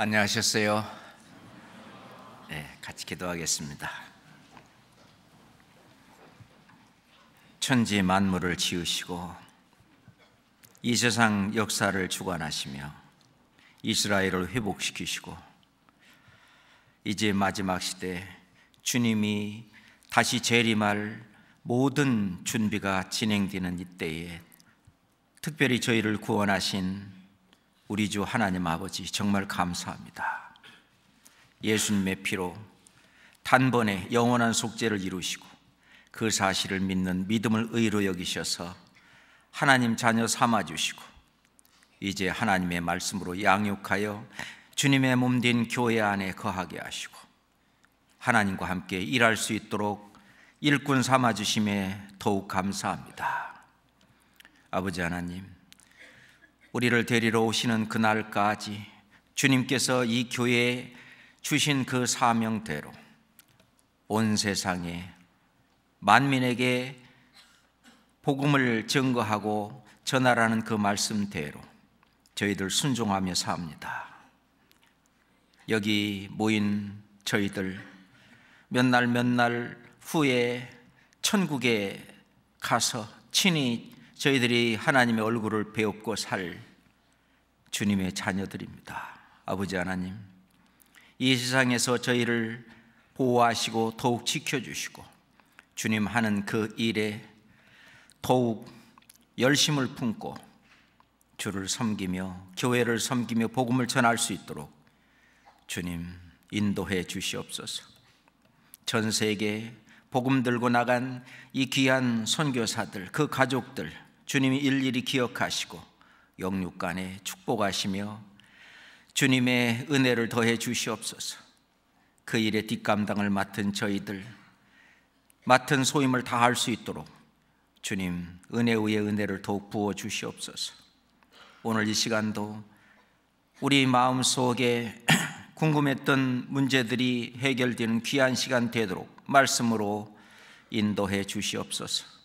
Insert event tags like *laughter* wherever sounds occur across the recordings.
안녕하셨어요? 네, 같이 기도하겠습니다. 천지 만물을 지으시고 이 세상 역사를 주관하시며 이스라엘을 회복시키시고 이제 마지막 시대 주님이 다시 재림할 모든 준비가 진행되는 이때에 특별히 저희를 구원하신 우리 주 하나님 아버지 정말 감사합니다. 예수님의 피로 단번에 영원한 속죄를 이루시고 그 사실을 믿는 믿음을 의로 여기셔서 하나님 자녀 삼아 주시고 이제 하나님의 말씀으로 양육하여 주님의 몸 된 교회 안에 거하게 하시고 하나님과 함께 일할 수 있도록 일꾼 삼아 주심에 더욱 감사합니다. 아버지 하나님 우리를 데리러 오시는 그날까지 주님께서 이 교회에 주신 그 사명대로 온 세상에 만민에게 복음을 증거하고 전하라는 그 말씀대로 저희들 순종하며 삽니다. 여기 모인 저희들 몇 날 몇 날 후에 천국에 가서 친히 저희들이 하나님의 얼굴을 배웠고 살 주님의 자녀들입니다. 아버지 하나님, 이 세상에서 저희를 보호하시고 더욱 지켜주시고 주님 하는 그 일에 더욱 열심을 품고 주를 섬기며 교회를 섬기며 복음을 전할 수 있도록 주님 인도해 주시옵소서. 전 세계 복음 들고 나간 이 귀한 선교사들 그 가족들 주님이 일일이 기억하시고 영육간에 축복하시며 주님의 은혜를 더해 주시옵소서. 그 일에 뒷감당을 맡은 저희들 맡은 소임을 다 할 수 있도록 주님 은혜의 은혜를 더욱 부어 주시옵소서. 오늘 이 시간도 우리 마음속에 *clears throat* 궁금했던 문제들이 해결되는 귀한 시간 되도록 말씀으로 인도해 주시옵소서.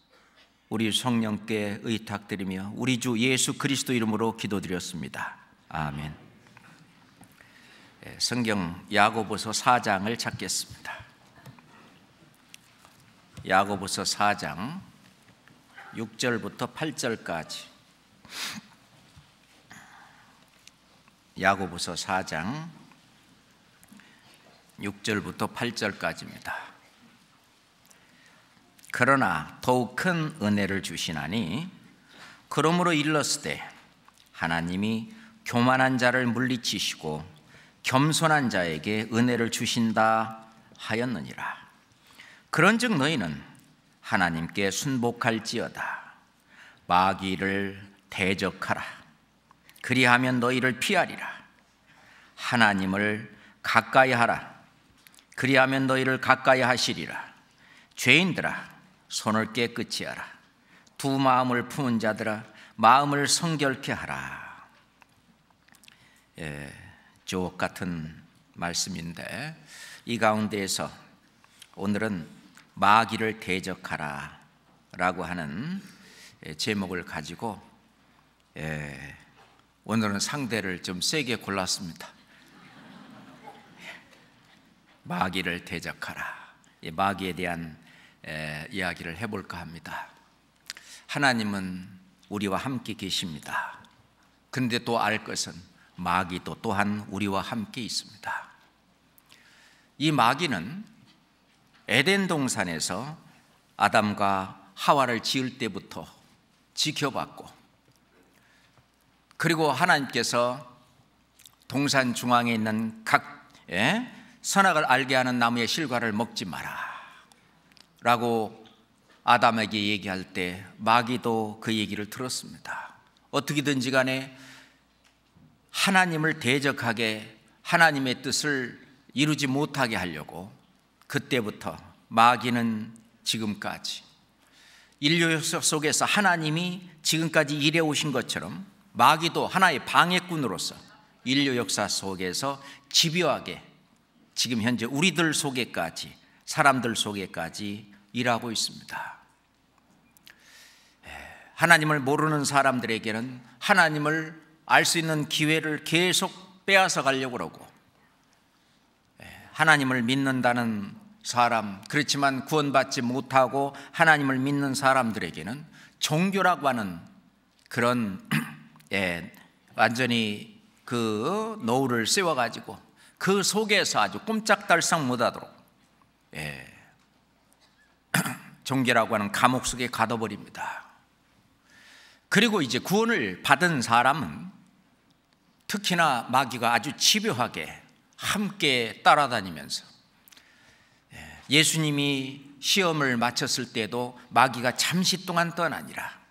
우리 성령께 의탁드리며 우리 주 예수 그리스도 이름으로 기도드렸습니다. 아멘. 예, 성경 야고보서 4장을 찾겠습니다. 야고보서 4장 6절부터 8절까지 야고보서 4장 6절부터 8절까지입니다. 그러나 더욱 큰 은혜를 주시나니 그러므로 일렀으되 하나님이 교만한 자를 물리치시고 겸손한 자에게 은혜를 주신다 하였느니라 그런즉 너희는 하나님께 순복할지어다 마귀를 대적하라 그리하면 너희를 피하리라 하나님을 가까이 하라 그리하면 너희를 가까이 하시리라 죄인들아 손을 깨끗이 하라. 두 마음을 품은 자들아, 마음을 성결케 하라. 예, 주옥 같은 말씀인데 이 가운데에서 오늘은 마귀를 대적하라라고 하는 예, 제목을 가지고 예, 오늘은 상대를 좀 세게 골랐습니다. 마귀를 대적하라. 예, 마귀에 대한 이야기를 해볼까 합니다. 하나님은 우리와 함께 계십니다. 그런데 또 알 것은 마귀도 또한 우리와 함께 있습니다. 이 마귀는 에덴 동산에서 아담과 하와를 지을 때부터 지켜봤고 그리고 하나님께서 동산 중앙에 있는 각 예? 선악을 알게 하는 나무의 실과를 먹지 마라. 라고 아담에게 얘기할 때 마귀도 그 얘기를 들었습니다. 어떻게든지 간에 하나님을 대적하게 하나님의 뜻을 이루지 못하게 하려고 그때부터 마귀는 지금까지 인류 역사 속에서 하나님이 지금까지 일해 오신 것처럼 마귀도 하나의 방해꾼으로서 인류 역사 속에서 집요하게 지금 현재 우리들 속에까지 사람들 속에까지 일하고 있습니다. 예, 하나님을 모르는 사람들에게는 하나님을 알 수 있는 기회를 계속 빼앗아 가려고 그러고 예, 하나님을 믿는다는 사람 그렇지만 구원받지 못하고 하나님을 믿는 사람들에게는 종교라고 하는 그런 *clears throat* 예, 완전히 그 노후를 씌워가지고 그 속에서 아주 꼼짝달싹 못하도록 예, *clears throat* 종교라고 하는 감옥 속에 가둬버립니다. 그리고 이제 구원을 받은 사람은 특히나 마귀가 아주 집요하게 함께 따라다니면서 예, 예수님이 시험을 마쳤을 때도 마귀가 잠시 동안 떠나니라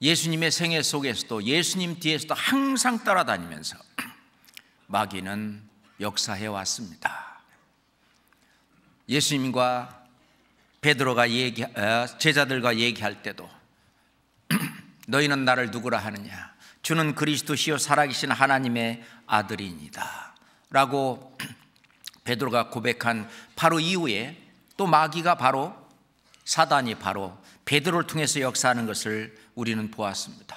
예수님의 생애 속에서도 예수님 뒤에서도 항상 따라다니면서 *clears throat* 마귀는 역사해 왔습니다. 예수님과 베드로가 얘기 어, 제자들과 얘기할 때도 *clears throat* 너희는 나를 누구라 하느냐 주는 그리스도시요 살아계신 하나님의 아들입니다라고 *clears throat* 베드로가 고백한 바로 이후에 또 마귀가 바로 사단이 바로 베드로를 통해서 역사하는 것을 우리는 보았습니다.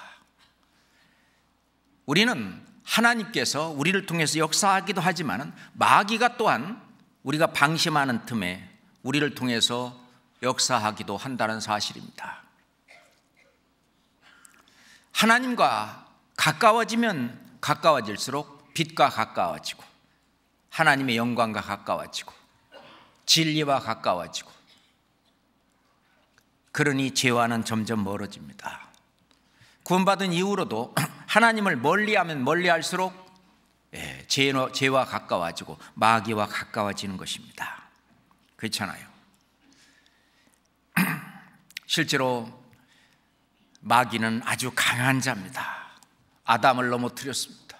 우리는 하나님께서 우리를 통해서 역사하기도 하지만 마귀가 또한 우리가 방심하는 틈에 우리를 통해서 역사하기도 한다는 사실입니다. 하나님과 가까워지면 가까워질수록 빛과 가까워지고 하나님의 영광과 가까워지고 진리와 가까워지고 그러니 죄와는 점점 멀어집니다. 구원받은 이후로도 *clears throat* 하나님을 멀리하면 멀리할수록 예, 죄와 가까워지고 마귀와 가까워지는 것입니다. 그렇잖아요. 실제로 마귀는 아주 강한 자입니다. 아담을 넘어뜨렸습니다.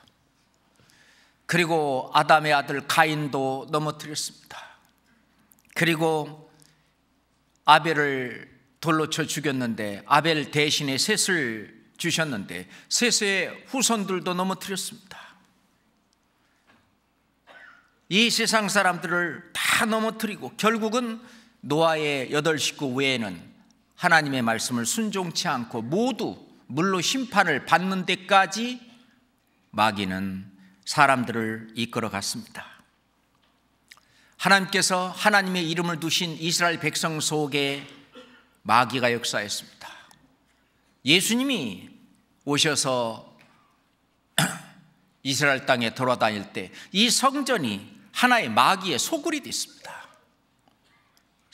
그리고 아담의 아들 가인도 넘어뜨렸습니다. 그리고 아벨을 돌로 쳐 죽였는데 아벨 대신에 셋을 주셨는데 셋의 후손들도 넘어뜨렸습니다. 이 세상 사람들을 다 넘어뜨리고 결국은 노아의 여덟 식구 외에는 하나님의 말씀을 순종치 않고 모두 물로 심판을 받는 데까지 마귀는 사람들을 이끌어 갔습니다. 하나님께서 하나님의 이름을 두신 이스라엘 백성 속에 마귀가 역사했습니다. 예수님이 오셔서 *clears throat* 이스라엘 땅에 돌아다닐 때 이 성전이 하나의 마귀의 소굴이 됐습니다.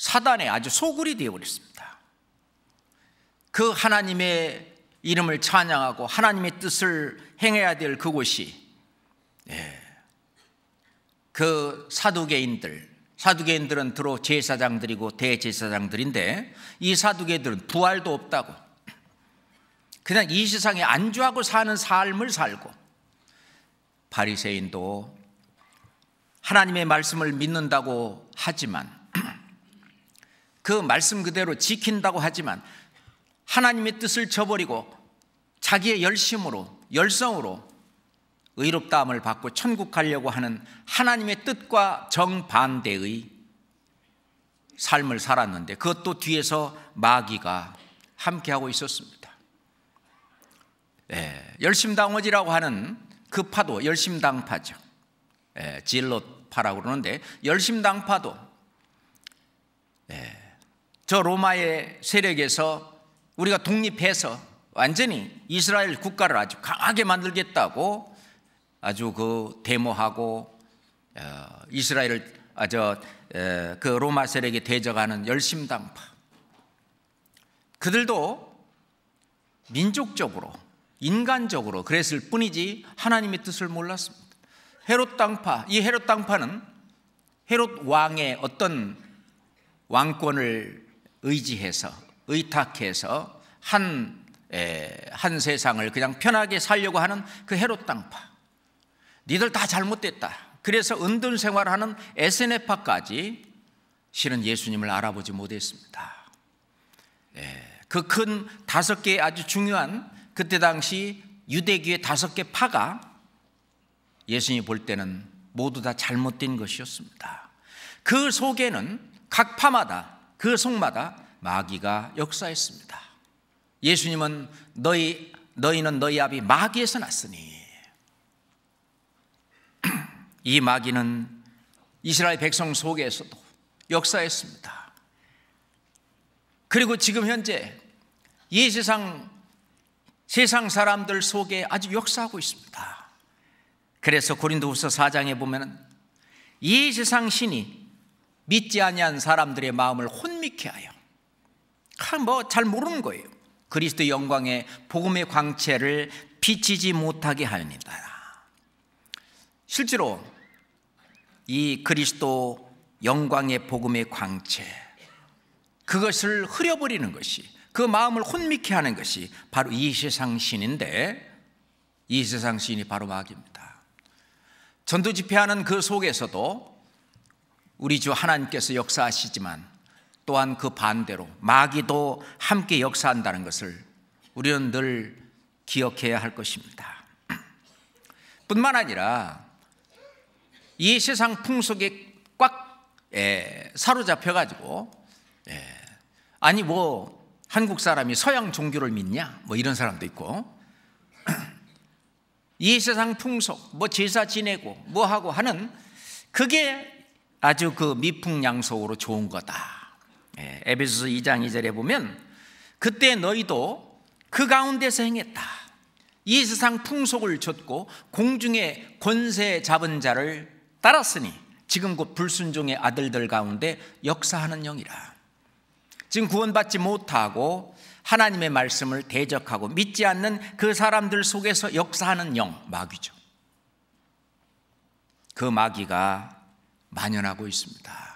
사단에 아주 소굴이 되어버렸습니다. 그 하나님의 이름을 찬양하고 하나님의 뜻을 행해야 될 그곳이 예, 그 사두개인들 사두개인들은 주로 제사장들이고 대제사장들인데 이 사두개들은 부활도 없다고 그냥 이 세상에 안주하고 사는 삶을 살고 바리새인도 하나님의 말씀을 믿는다고 하지만 그 말씀 그대로 지킨다고 하지만 하나님의 뜻을 저버리고 자기의 열심으로 열성으로 의롭다함을 받고 천국 가려고 하는 하나님의 뜻과 정반대의 삶을 살았는데 그것도 뒤에서 마귀가 함께하고 있었습니다. 예, 열심당어지라고 하는 그 파도 열심당파죠. 예, 질롯파라고 그러는데 열심당파도 예, 저 로마의 세력에서 우리가 독립해서 완전히 이스라엘 국가를 아주 강하게 만들겠다고 아주 그 데모하고 어, 이스라엘을 아주 저그 로마 세력에 대적하는 열심당파 그들도 민족적으로 인간적으로 그랬을 뿐이지 하나님의 뜻을 몰랐습니다. 헤롯 당파 이 헤롯 당파는 헤롯 왕의 어떤 왕권을 의지해서 의탁해서 한, 에, 한 세상을 그냥 편하게 살려고 하는 그해롯 땅파 니들 다 잘못됐다 그래서 은둔 생활하는 에스네파까지 실은 예수님을 알아보지 못했습니다 예, 그 큰 다섯 개의 아주 중요한 그때 당시 유대교의 다섯 개 파가 예수님이 볼 때는 모두 다 잘못된 것이었습니다 그 속에는 각 파마다 그 속마다 마귀가 역사했습니다. 예수님은 너희 너희는 너희 아비 마귀에서 났으니 *clears throat* 이 마귀는 이스라엘 백성 속에서도 역사했습니다. 그리고 지금 현재 이 세상 세상 사람들 속에 아주 역사하고 있습니다. 그래서 고린도후서 4장에 보면은 이 세상 신이 믿지 아니한 사람들의 마음을 혼미케 하여 뭐잘 모르는 거예요. 그리스도 영광의 복음의 광채를 비치지 못하게 하였니다. 실제로 이 그리스도 영광의 복음의 광채 그것을 흐려버리는 것이 그 마음을 혼미케 하는 것이 바로 이 세상 신인데 이 세상 신이 바로 마귀입니다. 전도 집회하는 그 속에서도 우리 주 하나님께서 역사하시지만 또한 그 반대로 마귀도 함께 역사한다는 것을 우리는 늘 기억해야 할 것입니다. *clears throat* 뿐만 아니라 이 세상 풍속에 꽉 예, 사로잡혀 가지고 예, 아니 뭐 한국 사람이 서양 종교를 믿냐 뭐 이런 사람도 있고 *clears throat* 이 세상 풍속 뭐 제사 지내고 뭐 하고 하는 그게 아주 그 미풍양속으로 좋은 거다. 예, 에베소서 2장 2절에 보면 그때 너희도 그 가운데서 행했다. 이 세상 풍속을 좇고 공중의 권세 잡은 자를 따랐으니 지금 곧 불순종의 아들들 가운데 역사하는 영이라. 지금 구원받지 못하고 하나님의 말씀을 대적하고 믿지 않는 그 사람들 속에서 역사하는 영, 마귀죠. 그 마귀가 만연하고 있습니다.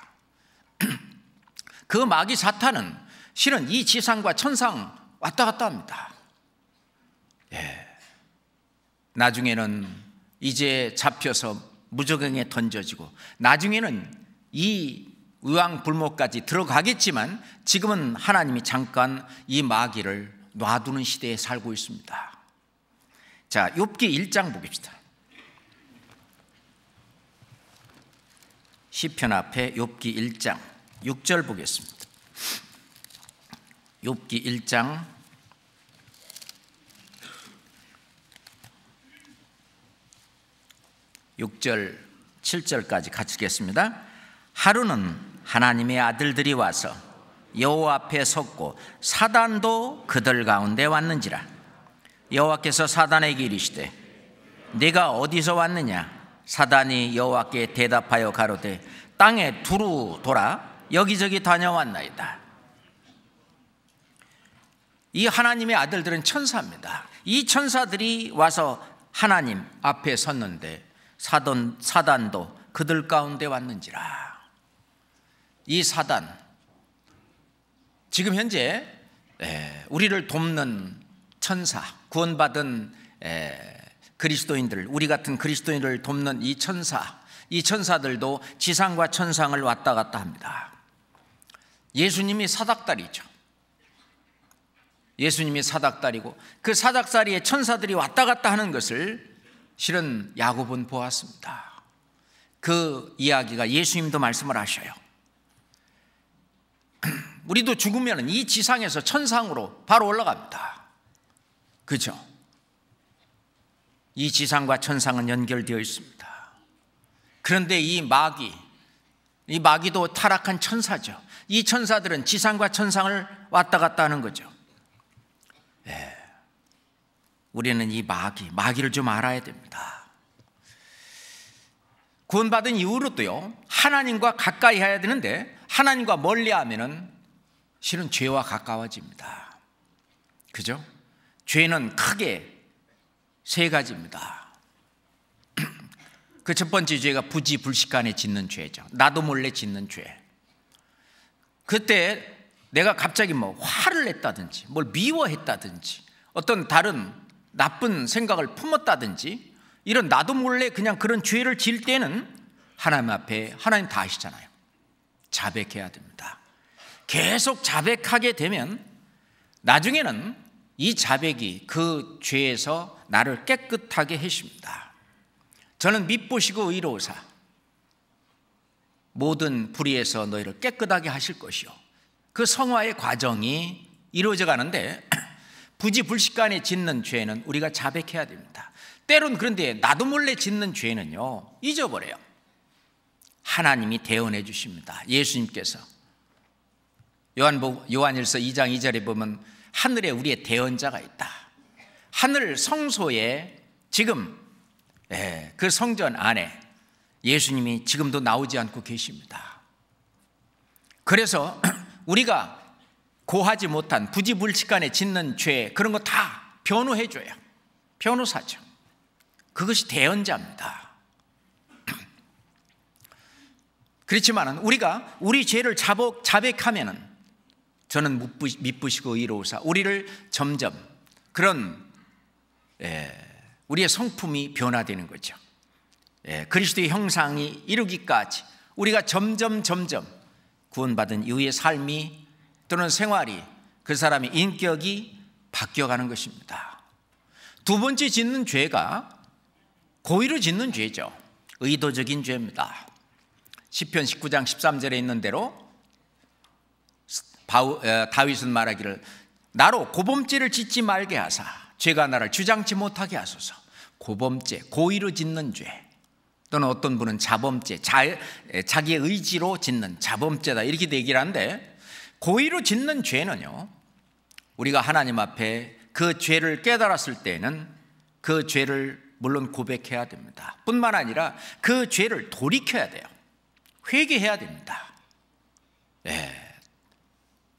*clears throat* 그 마귀 사탄은 실은 이 지상과 천상 왔다 갔다 합니다. 예. 나중에는 이제 잡혀서 무적행에 던져지고 나중에는 이 의왕 불모까지 들어가겠지만 지금은 하나님이 잠깐 이 마귀를 놔두는 시대에 살고 있습니다. 자, 욥기 1장 보십시다. 시편 앞에 욥기 1장 6절 보겠습니다. 욥기 1장 6절 7절까지 같이 읽겠습니다. 하루는 하나님의 아들들이 와서 여호와 앞에 섰고 사단도 그들 가운데 왔는지라 여호와께서 사단에게 이르시되 네가 어디서 왔느냐 사단이 여호와께 대답하여 가로되 땅에 두루 돌아 여기저기 다녀왔나이다. 이 하나님의 아들들은 천사입니다. 이 천사들이 와서 하나님 앞에 섰는데 사돈, 사단도 그들 가운데 왔는지라. 이 사단 지금 현재 우리를 돕는 천사 구원받은 그리스도인들, 우리 같은 그리스도인을 돕는 이 천사, 이 천사들도 지상과 천상을 왔다 갔다 합니다. 예수님이 사닥다리죠. 예수님이 사닥다리고 그 사닥다리에 천사들이 왔다 갔다 하는 것을 실은 야곱은 보았습니다. 그 이야기가 예수님도 말씀을 하셔요. *clears throat* 우리도 죽으면 이 지상에서 천상으로 바로 올라갑니다. 그죠? 이 지상과 천상은 연결되어 있습니다. 그런데 이 마귀, 이 마귀도 타락한 천사죠. 이 천사들은 지상과 천상을 왔다 갔다 하는 거죠. 예. 우리는 이 마귀, 마귀를 좀 알아야 됩니다. 구원받은 이후로도요, 하나님과 가까이 해야 되는데, 하나님과 멀리 하면은 실은 죄와 가까워집니다. 그죠? 죄는 크게 세 가지입니다. *clears throat* 그 첫 번째 죄가 부지 불식간에 짓는 죄죠. 나도 몰래 짓는 죄. 그때 내가 갑자기 뭐 화를 냈다든지 뭘 미워했다든지 어떤 다른 나쁜 생각을 품었다든지 이런 나도 몰래 그냥 그런 죄를 지 때는 하나님 앞에 하나님 다 아시잖아요. 자백해야 됩니다. 계속 자백하게 되면 나중에는 이 자백이 그 죄에서 나를 깨끗하게 해십니다. 저는 믿보시고 의로우사 모든 불의에서 너희를 깨끗하게 하실 것이요. 그 성화의 과정이 이루어져 가는데 *clears throat* 부지불식간에 짓는 죄는 우리가 자백해야 됩니다. 때론 그런데 나도 몰래 짓는 죄는요. 잊어버려요. 하나님이 대언해 주십니다. 예수님께서 요한일서 2장 2절에 보면 하늘에 우리의 대언자가 있다. 하늘 성소에 지금 예, 그 성전 안에 예수님이 지금도 나오지 않고 계십니다. 그래서 *clears throat* 우리가 고하지 못한 부지불식간에 짓는 죄 그런 거 다 변호해 줘요. 변호사죠. 그것이 대언자입니다. *clears throat* 그렇지만 우리가 우리 죄를 자복, 자백하면은 저는 묵부, 시고 이로우사 우리를 점점 그런 예, 우리의 성품이 변화되는 거죠. 예, 그리스도의 형상이 이루기까지 우리가 점점 점점 구원받은 이후의 삶이 또는 생활이 그 사람의 인격이 바뀌어가는 것입니다. 두 번째 짓는 죄가 고의로 짓는 죄죠. 의도적인 죄입니다. 시편 19장 13절에 있는 대로 어, 다윗은 말하기를 나로 고범죄를 짓지 말게 하사 죄가 나를 주장치 못하게 하소서. 고범죄, 고의로 짓는 죄. 또는 어떤 분은 자범죄, 자, 자기의 의지로 짓는 자범죄다. 이렇게 얘기를 하는데 고의로 짓는 죄는요. 우리가 하나님 앞에 그 죄를 깨달았을 때는 에그 죄를 물론 고백해야 됩니다. 뿐만 아니라 그 죄를 돌이켜야 돼요. 회개해야 됩니다. 예.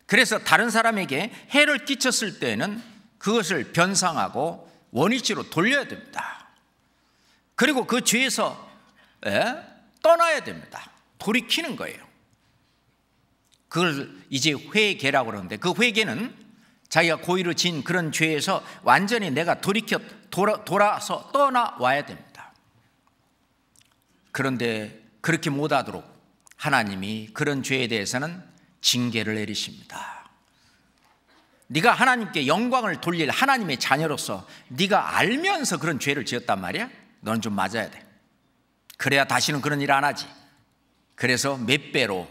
그래서 다른 사람에게 해를 끼쳤을 때는 에 그것을 변상하고 원위치로 돌려야 됩니다. 그리고 그 죄에서 예? 떠나야 됩니다. 돌이키는 거예요. 그걸 이제 회개라고 그러는데 그 회개는 자기가 고의로 진 그런 죄에서 완전히 내가 돌이켜 돌아, 돌아서 떠나와야 됩니다. 그런데 그렇게 못하도록 하나님이 그런 죄에 대해서는 징계를 내리십니다. 네가 하나님께 영광을 돌릴 하나님의 자녀로서 네가 알면서 그런 죄를 지었단 말이야. 너는 좀 맞아야 돼. 그래야 다시는 그런 일 안 하지. 그래서 몇 배로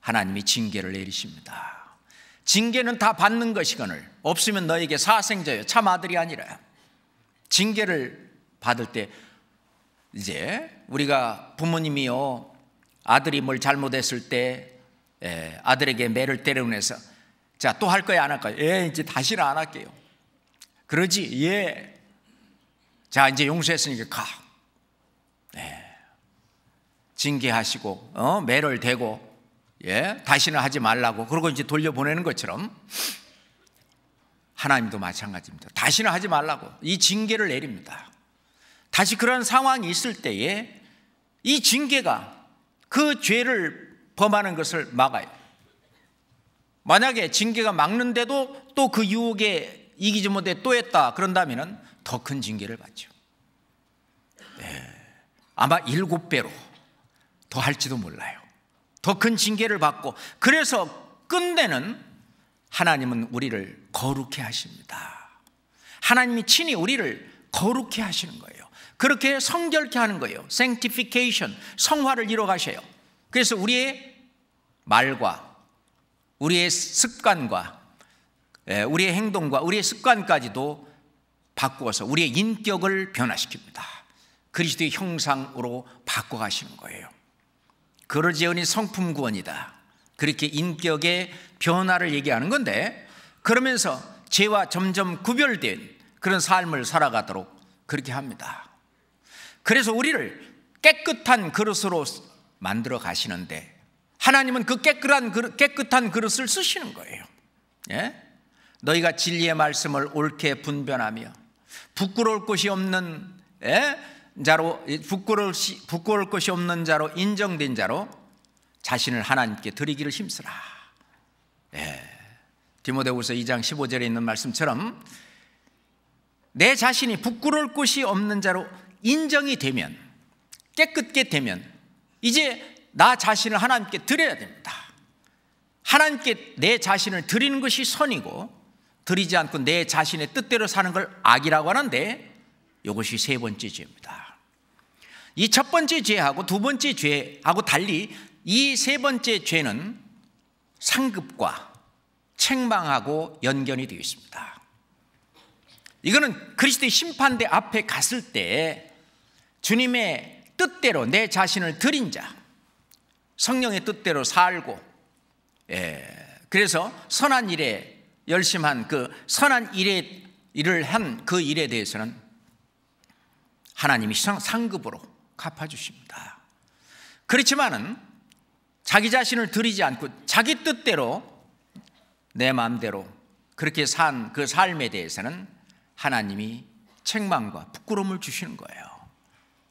하나님이 징계를 내리십니다. 징계는 다 받는 것이거늘 없으면 너에게 사생자여참 아들이 아니라 징계를 받을 때 이제 우리가 부모님이요 아들이 뭘 잘못했을 때 아들에게 매를 때려내서 자, 또 할 거야, 안 할 거야? 예, 이제 다시는 안 할게요. 그러지, 예. 자, 이제 용서했으니까 가. 예. 징계하시고, 어, 매를 대고, 예, 다시는 하지 말라고. 그러고 이제 돌려보내는 것처럼. 하나님도 마찬가지입니다. 다시는 하지 말라고. 이 징계를 내립니다. 다시 그런 상황이 있을 때에 이 징계가 그 죄를 범하는 것을 막아요. 만약에 징계가 막는데도 또 그 유혹에 이기지 못해 또 했다 그런다면 더 큰 징계를 받죠. 네. 아마 일곱 배로 더 할지도 몰라요. 더 큰 징계를 받고 그래서 끝내는 하나님은 우리를 거룩해 하십니다. 하나님이 친히 우리를 거룩해 하시는 거예요. 그렇게 성결케 하는 거예요. sanctification, 성화를 이뤄 가셔요. 그래서 우리의 말과 우리의 습관과 예, 우리의 행동과 우리의 습관까지도 바꾸어서 우리의 인격을 변화시킵니다. 그리스도의 형상으로 바꿔가시는 거예요. 그를 지으니 성품 구원이다. 그렇게 인격의 변화를 얘기하는 건데 그러면서 죄와 점점 구별된 그런 삶을 살아가도록 그렇게 합니다. 그래서 우리를 깨끗한 그릇으로 만들어 가시는데 하나님은 그 깨끗한, 그릇, 깨끗한 그릇을 쓰시는 거예요. 예? 너희가 진리의 말씀을 옳게 분별하며 부끄러울 것이 없는 예? 자로 부끄러울, 부끄러울 것이 없는 자로 인정된 자로 자신을 하나님께 드리기를 힘쓰라. 예. 디모데후서 2장 15절에 있는 말씀처럼 내 자신이 부끄러울 곳이 없는 자로 인정이 되면 깨끗게 되면 이제 나 자신을 하나님께 드려야 됩니다. 하나님께 내 자신을 드리는 것이 선이고 드리지 않고 내 자신의 뜻대로 사는 걸 악이라고 하는데 이것이 세 번째 죄입니다. 이 첫 번째 죄하고 두 번째 죄하고 달리 이 세 번째 죄는 상급과 책망하고 연결이 되어 있습니다. 이거는 그리스도의 심판대 앞에 갔을 때 주님의 뜻대로 내 자신을 드린 자, 성령의 뜻대로 살고 예, 그래서 선한 일에 열심한 그 선한 일에 일을 한 그 일에 대해서는 하나님이 상급으로 갚아주십니다. 그렇지만은 자기 자신을 들이지 않고 자기 뜻대로 내 마음대로 그렇게 산 그 삶에 대해서는 하나님이 책망과 부끄러움을 주시는 거예요.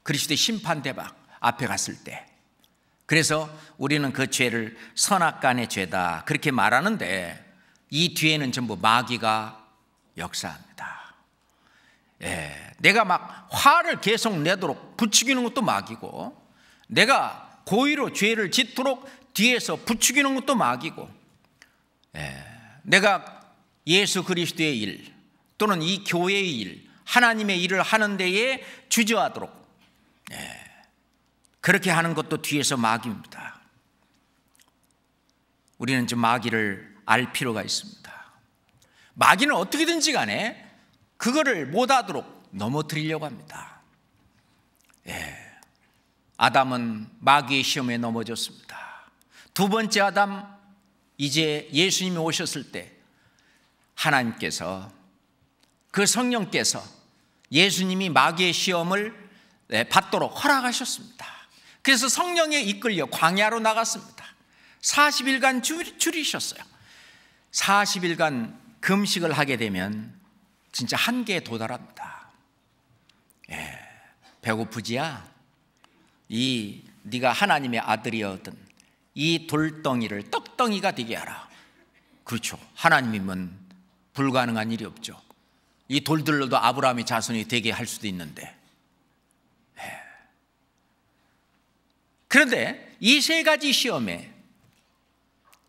그리스도의 심판 대박 앞에 갔을 때 그래서 우리는 그 죄를 선악간의 죄다 그렇게 말하는데 이 뒤에는 전부 마귀가 역사합니다. 예, 내가 막 화를 계속 내도록 부추기는 것도 마귀고, 내가 고의로 죄를 짓도록 뒤에서 부추기는 것도 마귀고, 예, 내가 예수 그리스도의 일 또는 이 교회의 일, 하나님의 일을 하는 데에 주저하도록 예, 그렇게 하는 것도 뒤에서 마귀입니다. 우리는 좀 마귀를 알 필요가 있습니다. 마귀는 어떻게든지 간에 그거를 못하도록 넘어뜨리려고 합니다. 예. 아담은 마귀의 시험에 넘어졌습니다. 두 번째 아담, 이제 예수님이 오셨을 때 하나님께서 그 성령께서 예수님이 마귀의 시험을 예, 받도록 허락하셨습니다. 그래서 성령에 이끌려 광야로 나갔습니다. 40일간 줄이셨어요. 40일간 금식을 하게 되면 진짜 한계에 도달합니다. 예, 배고프지야? 이 네가 하나님의 아들이었던 이 돌덩이를 떡덩이가 되게 하라. 그렇죠. 하나님이면 불가능한 일이 없죠. 이 돌들로도 아브라함의 자손이 되게 할 수도 있는데 그런데 이 세 가지 시험에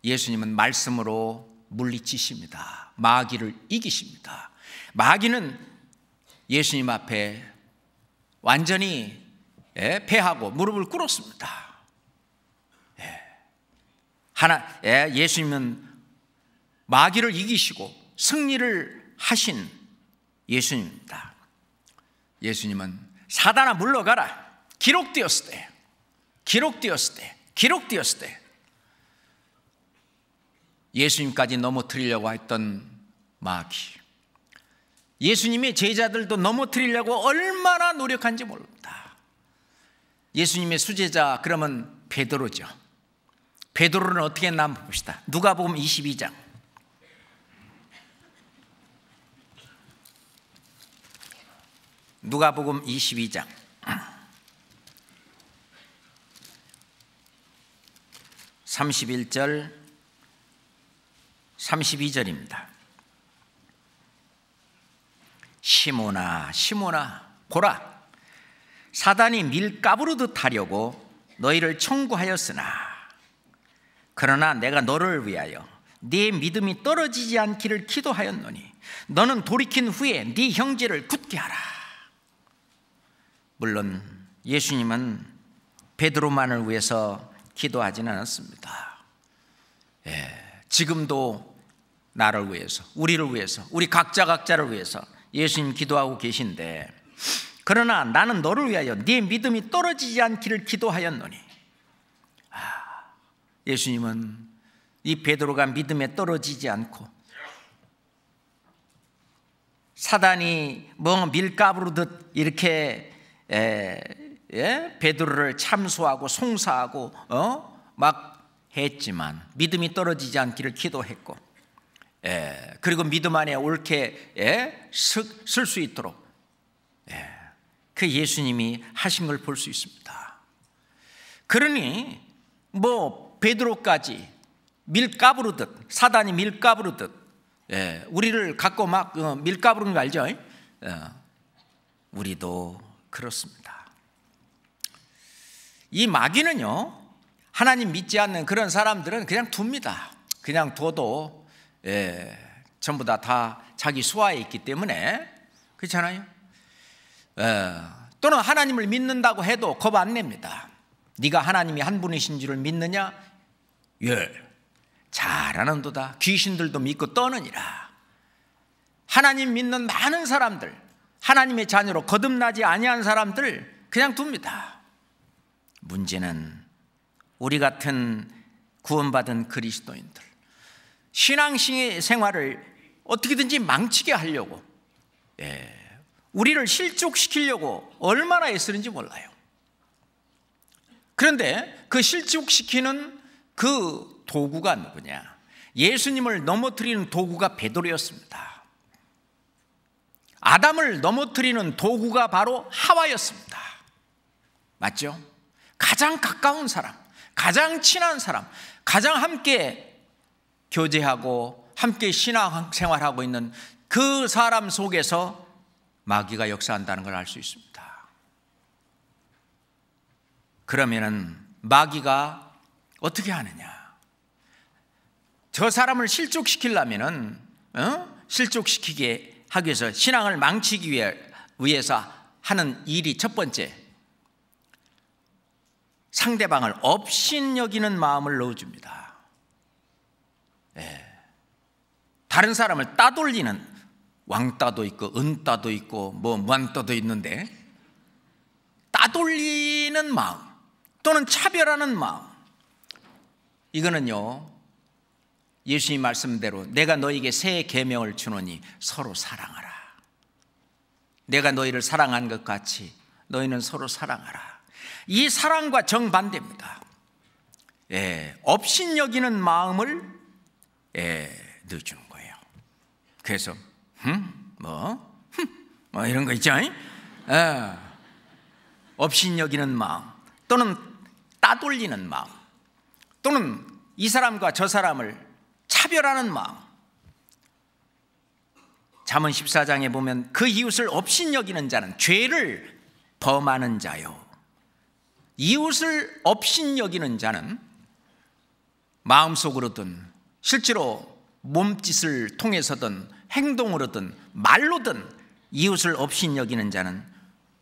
예수님은 말씀으로 물리치십니다. 마귀를 이기십니다. 마귀는 예수님 앞에 완전히 예, 패하고 무릎을 꿇었습니다. 예. 하나 예, 예수님은 마귀를 이기시고 승리를 하신 예수님입니다. 예수님은 사단아 물러가라 기록되었을 때 기록되었을 때, 기록되었을 때 예수님까지 넘어뜨리려고 했던 마귀. 예수님의 제자들도 넘어뜨리려고 얼마나 노력한지 모릅니다. 예수님의 수제자 그러면 베드로죠. 베드로는 어떻게 했나 한번 봅시다. 누가복음 22장. 누가복음 22장. 31절 32절입니다. 시모나 시모나 보라 사단이 밀가부르듯 하려고 너희를 청구하였으나 그러나 내가 너를 위하여 네 믿음이 떨어지지 않기를 기도하였노니 너는 돌이킨 후에 네 형제를 굳게 하라. 물론 예수님은 베드로만을 위해서 기도하지는 않았습니다. 예, 지금도 나를 위해서, 우리를 위해서, 우리 각자 각자를 위해서 예수님 기도하고 계신데 그러나 나는 너를 위하여 네 믿음이 떨어지지 않기를 기도하였노니 아, 예수님은 이 베드로가 믿음에 떨어지지 않고 사단이 뭐밀가부듯 이렇게 에, 예? 베드로를 참소하고 송사하고 어? 막 했지만 믿음이 떨어지지 않기를 기도했고 예, 그리고 믿음 안에 옳게 예, 쓸수 있도록 예, 그 예수님이 하신 걸 볼 수 있습니다. 그러니 뭐 베드로까지 밀가부르듯 사단이 밀가부르듯 예, 우리를 갖고 막밀가부르거 어, 알죠? 예, 우리도 그렇습니다. 이 마귀는요, 하나님 믿지 않는 그런 사람들은 그냥 둡니다. 그냥 둬도, 예, 전부 다 다 자기 수하에 있기 때문에, 그렇잖아요? 예, 또는 하나님을 믿는다고 해도 겁 안 냅니다. 네가 하나님이 한 분이신 줄을 믿느냐? 예, 잘하는도다. 귀신들도 믿고 떠느니라. 하나님 믿는 많은 사람들, 하나님의 자녀로 거듭나지 아니한 사람들 그냥 둡니다. 문제는 우리 같은 구원받은 그리스도인들 신앙 생활을 어떻게든지 망치게 하려고 예, 우리를 실족시키려고 얼마나 애쓰는지 몰라요. 그런데 그 실족시키는 그 도구가 누구냐? 예수님을 넘어뜨리는 도구가 베드로였습니다. 아담을 넘어뜨리는 도구가 바로 하와였습니다. 맞죠? 가장 가까운 사람, 가장 친한 사람, 가장 함께 교제하고 함께 신앙생활하고 있는 그 사람 속에서 마귀가 역사한다는 걸 알 수 있습니다. 그러면은 마귀가 어떻게 하느냐? 저 사람을 실족시키려면은 어? 실족시키게 하기 위해서 신앙을 망치기 위해, 위해서 하는 일이 첫 번째 상대방을 업신 여기는 마음을 넣어줍니다. 예. 다른 사람을 따돌리는 왕따도 있고 은따도 있고 뭐 무안따도 있는데 따돌리는 마음 또는 차별하는 마음 이거는요 예수님 말씀대로 내가 너에게 새 계명을 주노니 서로 사랑하라 내가 너희를 사랑한 것 같이 너희는 서로 사랑하라 이 사랑과 정반대입니다. 예, 업신 여기는 마음을 예, 넣어주는 거예요. 그래서 흠, 뭐, 흠, 뭐 이런 거 있죠. 예, 업신 여기는 마음 또는 따돌리는 마음 또는 이 사람과 저 사람을 차별하는 마음. 잠언 14장에 보면 그 이웃을 업신 여기는 자는 죄를 범하는 자요. 이웃을 없인 여기는 자는 마음속으로든 실제로 몸짓을 통해서든 행동으로든 말로든 이웃을 없인 여기는 자는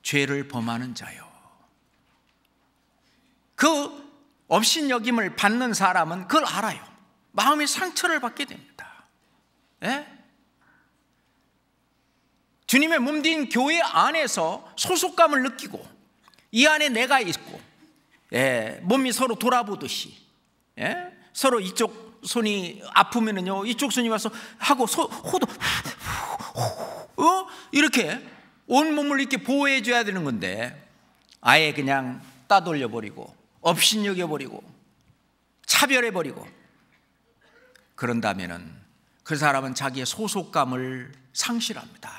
죄를 범하는 자요. 그 없인 여김을 받는 사람은 그걸 알아요. 마음의 상처를 받게 됩니다. 예? 주님의 몸된 교회 안에서 소속감을 느끼고 이 안에 내가 있고 예, 몸이 서로 돌아보듯이 예? 서로 이쪽 손이 아프면은요 이쪽 손이 와서 하고 소, 호도 어? 이렇게 온 몸을 이렇게 보호해 줘야 되는 건데 아예 그냥 따돌려 버리고 업신여겨 버리고 차별해 버리고 그런다면은 그 사람은 자기의 소속감을 상실합니다.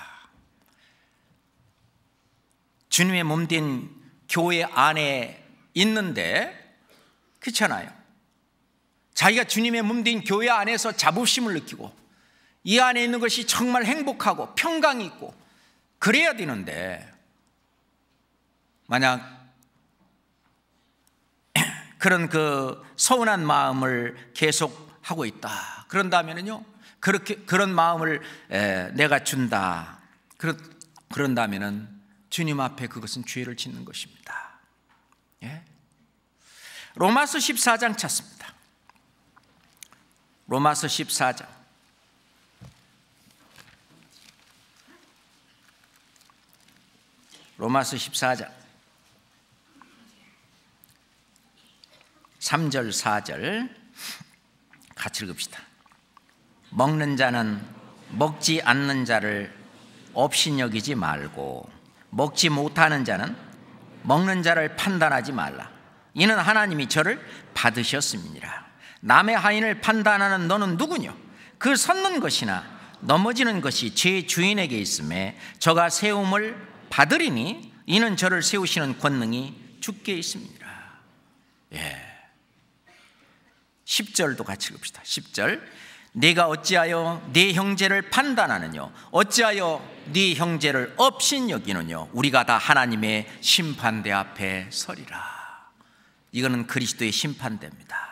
주님의 몸 된 교회 안에 있는데 그렇잖아요. 자기가 주님의 몸된 교회 안에서 자부심을 느끼고 이 안에 있는 것이 정말 행복하고 평강이 있고 그래야 되는데 만약 *clears throat* 그런 그 서운한 마음을 계속 하고 있다. 그런다면은요. 그렇게 그런 마음을 내가 준다. 그런 그런다면은 주님 앞에 그것은 죄를 짓는 것입니다. 예? 로마서 14장 찾습니다. 로마서 14장. 로마서 14장. 3절 4절 같이 읽읍시다. 먹는 자는 먹지 않는 자를 없신여기지 말고 먹지 못하는 자는 먹는 자를 판단하지 말라. 이는 하나님이 저를 받으셨습니다. 남의 하인을 판단하는 너는 누구냐? 그 섰는 것이나 넘어지는 것이 제 주인에게 있음에 저가 세움을 받으리니 이는 저를 세우시는 권능이 주께 있습니다. 예. 10절도 같이 읽읍시다. 10절. 네가 어찌하여 네 형제를 판단하느냐? 어찌하여 네 형제를 없인 여기는요 우리가 다 하나님의 심판대 앞에 서리라. 이거는 그리스도의 심판대입니다.